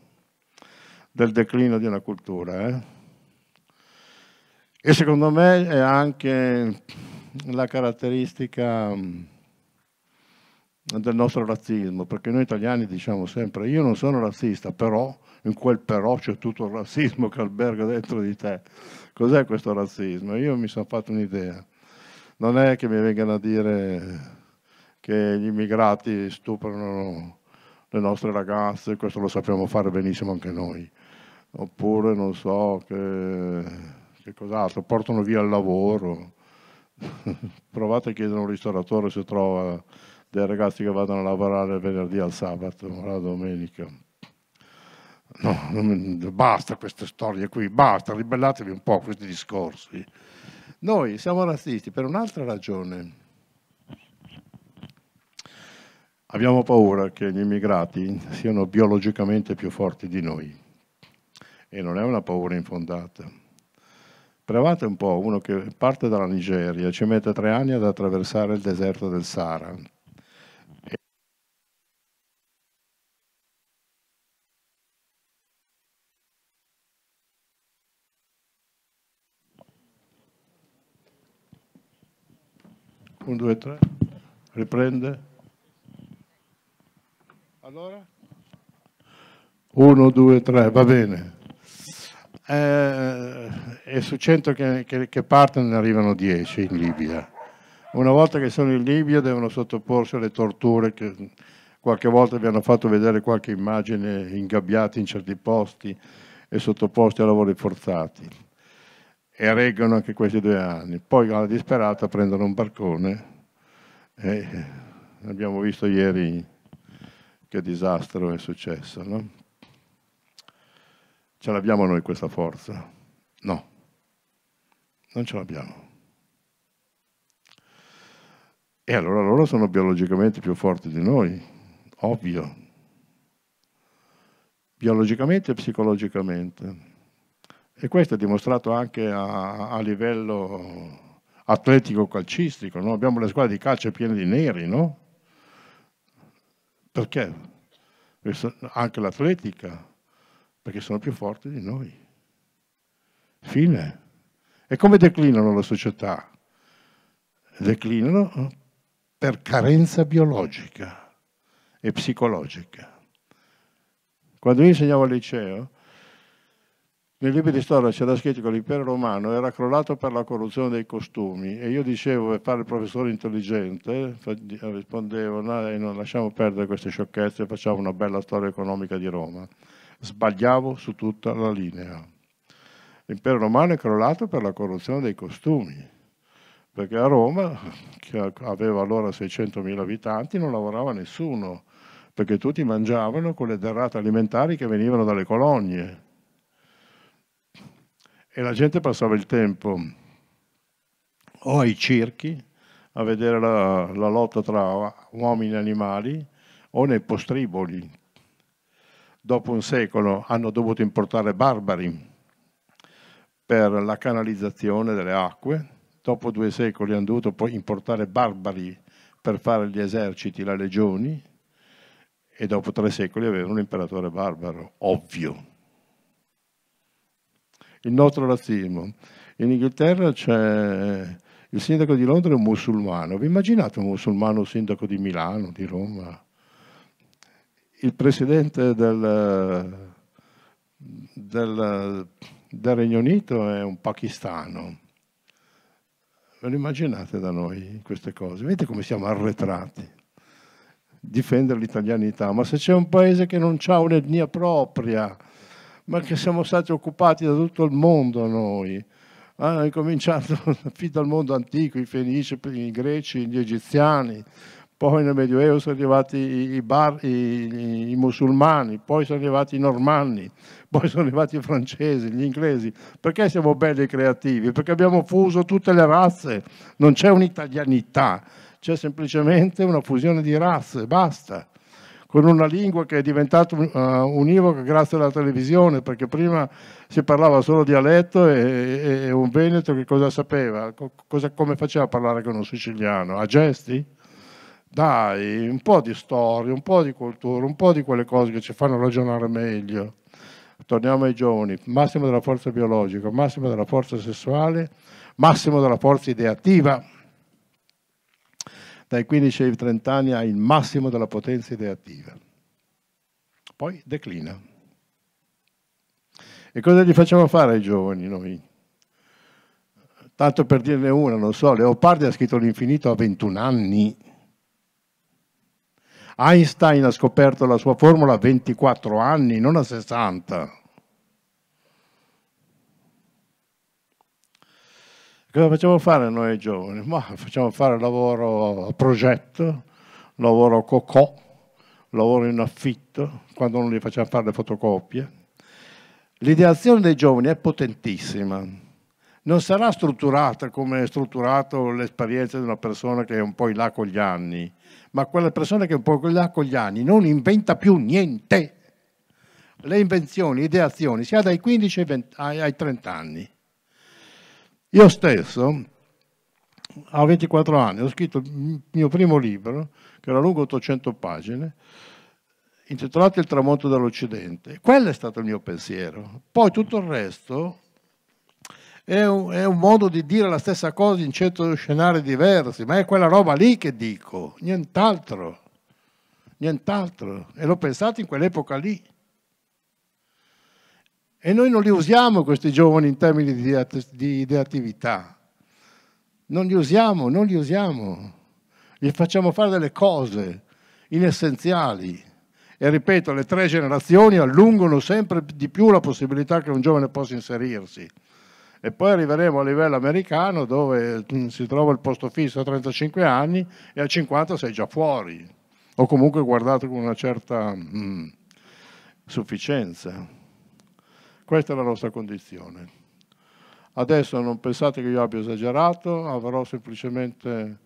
del declino di una cultura. Eh? E secondo me è anche la caratteristica mm, del nostro razzismo, perché noi italiani diciamo sempre io non sono razzista, però in quel però c'è tutto il razzismo che alberga dentro di te. Cos'è questo razzismo? Io mi sono fatto un'idea. Non è che mi vengano a dire che gli immigrati stuprano le nostre ragazze, questo lo sappiamo fare benissimo anche noi. Oppure non so che che cos'altro, portano via il lavoro. Provate a chiedere a un ristoratore se trova dei ragazzi che vadano a lavorare venerdì al sabato o la domenica. No, basta queste storie qui, basta, ribellatevi un po' a questi discorsi. Noi siamo razzisti per un'altra ragione. Abbiamo paura che gli immigrati siano biologicamente più forti di noi e non è una paura infondata. Provate un po', uno che parte dalla Nigeria, ci mette tre anni ad attraversare il deserto del Sahara, Un, due, tre. Riprende. Allora? Uno, due, tre, va bene. Eh, eh, e su 100 che, che, che partono ne arrivano 10 in Libia. Una volta che sono in Libia devono sottoporsi alle torture che qualche volta vi hanno fatto vedere qualche immagine ingabbiati in certi posti e sottoposti a lavori forzati. E reggono anche questi due anni. Poi alla disperata prendono un barcone e eh, abbiamo visto ieri che disastro è successo. No? Ce l'abbiamo noi questa forza? No, non ce l'abbiamo. E allora loro sono biologicamente più forti di noi, ovvio. Biologicamente e psicologicamente. E questo è dimostrato anche a, a livello atletico-calcistico. No? Abbiamo le squadre di calcio piene di neri, no? Perché? Anche l'atletica perché sono più forti di noi. Fine. E come declinano le società? Declinano per carenza biologica e psicologica. Quando io insegnavo al liceo, nei libri di storia c'era scritto che l'impero romano era crollato per la corruzione dei costumi e io dicevo, per fare il professore intelligente, rispondevo, ah, no, lasciamo perdere queste sciocchezze, facciamo una bella storia economica di Roma. Sbagliavo su tutta la linea. L'impero romano è crollato per la corruzione dei costumi, perché a Roma, che aveva allora 600.000 abitanti, non lavorava nessuno, perché tutti mangiavano con le derrate alimentari che venivano dalle colonie. E la gente passava il tempo o ai circhi a vedere la, la lotta tra uomini e animali o nei postriboli, dopo un secolo hanno dovuto importare barbari per la canalizzazione delle acque, dopo due secoli hanno dovuto poi importare barbari per fare gli eserciti, le legioni, e dopo tre secoli avevano un imperatore barbaro, ovvio. Il nostro razzismo. In Inghilterra c'è il sindaco di Londra è un musulmano. Vi immaginate un musulmano sindaco di Milano, di Roma? il presidente del, del, del Regno Unito è un pakistano. Ve lo immaginate da noi queste cose? Vedete come siamo arretrati difendere l'italianità, ma se c'è un paese che non ha un'etnia propria, ma che siamo stati occupati da tutto il mondo noi, hanno ah, cominciato fin dal mondo antico, i fenici, i greci, gli egiziani, poi nel Medioevo sono arrivati i, bar, i, i, musulmani, poi sono arrivati i normanni, poi sono arrivati i francesi, gli inglesi. Perché siamo belli e creativi? Perché abbiamo fuso tutte le razze, non c'è un'italianità, c'è semplicemente una fusione di razze, basta con una lingua che è diventata eh, univoca grazie alla televisione, perché prima si parlava solo dialetto e, e un veneto che cosa sapeva, cosa, come faceva a parlare con un siciliano? A gesti? Dai, un po' di storia, un po' di cultura, un po' di quelle cose che ci fanno ragionare meglio. Torniamo ai giovani, massimo della forza biologica, massimo della forza sessuale, massimo della forza ideativa. Dai 15 ai 30 anni ha il massimo della potenza ideativa. Poi declina. E cosa gli facciamo fare ai giovani noi? Tanto per dirne una, non so, Leopardi ha scritto l'infinito a 21 anni Einstein ha scoperto la sua formula a 24 anni, non a 60. Cosa facciamo fare noi giovani? Ma facciamo fare lavoro a progetto, lavoro a cocò, lavoro in affitto, quando non li facciamo fare le fotocopie. L'ideazione dei giovani è potentissima non sarà strutturata come è strutturata l'esperienza di una persona che è un po' in là con gli anni, ma quella persona che è un po' in là con gli anni non inventa più niente. Le invenzioni, le ideazioni si ha dai 15 ai, 20, ai 30 anni. Io stesso, a 24 anni, ho scritto il mio primo libro, che era lungo 800 pagine, intitolato Il tramonto dell'Occidente. Quello è stato il mio pensiero. Poi tutto il resto è un, è un, modo di dire la stessa cosa in certi scenari diversi, ma è quella roba lì che dico, nient'altro, nient'altro. E l'ho pensato in quell'epoca lì. E noi non li usiamo questi giovani in termini di, di, di attività. Non li usiamo, non li usiamo. Gli facciamo fare delle cose inessenziali. E ripeto, le tre generazioni allungano sempre di più la possibilità che un giovane possa inserirsi e poi arriveremo a livello americano dove mm, si trova il posto fisso a 35 anni e a 50 sei già fuori o comunque guardato con una certa mm, sufficienza. Questa è la nostra condizione. Adesso non pensate che io abbia esagerato, avrò semplicemente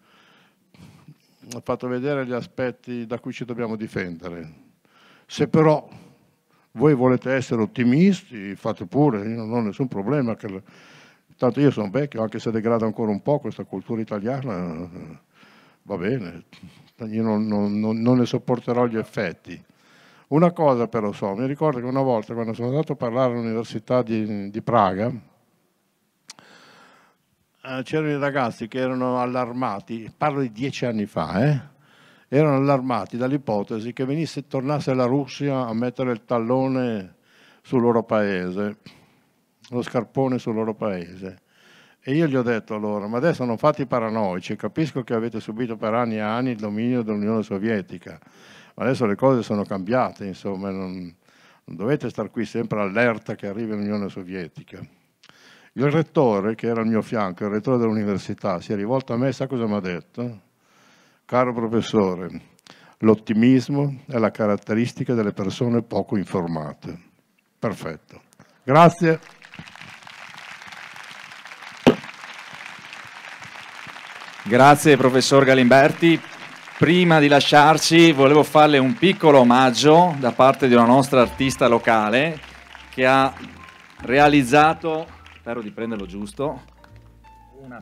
mm, fatto vedere gli aspetti da cui ci dobbiamo difendere. Se però voi volete essere ottimisti, fate pure, io non ho nessun problema, che... tanto io sono vecchio, anche se degrada ancora un po' questa cultura italiana, eh, va bene, io non, non, non ne sopporterò gli effetti. Una cosa però so, mi ricordo che una volta quando sono andato a parlare all'Università di, di Praga, eh, c'erano i ragazzi che erano allarmati, parlo di dieci anni fa, eh? erano allarmati dall'ipotesi che venisse, tornasse la Russia a mettere il tallone sul loro paese, lo scarpone sul loro paese. E io gli ho detto allora, ma adesso non fate i paranoici, capisco che avete subito per anni e anni il dominio dell'Unione Sovietica, ma adesso le cose sono cambiate, insomma, non, non dovete stare qui sempre allerta che arrivi l'Unione Sovietica. Il rettore, che era al mio fianco, il rettore dell'università, si è rivolto a me, sa cosa mi ha detto? Caro professore, l'ottimismo è la caratteristica delle persone poco informate. Perfetto. Grazie. Grazie professor Galimberti. Prima di lasciarci volevo farle un piccolo omaggio da parte di una nostra artista locale che ha realizzato, spero di prenderlo giusto, una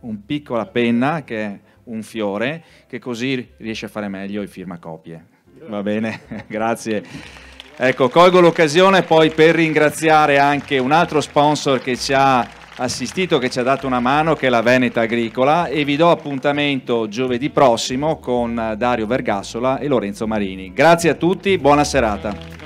un piccola penna che un fiore che così riesce a fare meglio e firma copie. Va bene, grazie. Ecco, colgo l'occasione poi per ringraziare anche un altro sponsor che ci ha assistito, che ci ha dato una mano, che è la Veneta Agricola e vi do appuntamento giovedì prossimo con Dario Vergassola e Lorenzo Marini. Grazie a tutti, buona serata.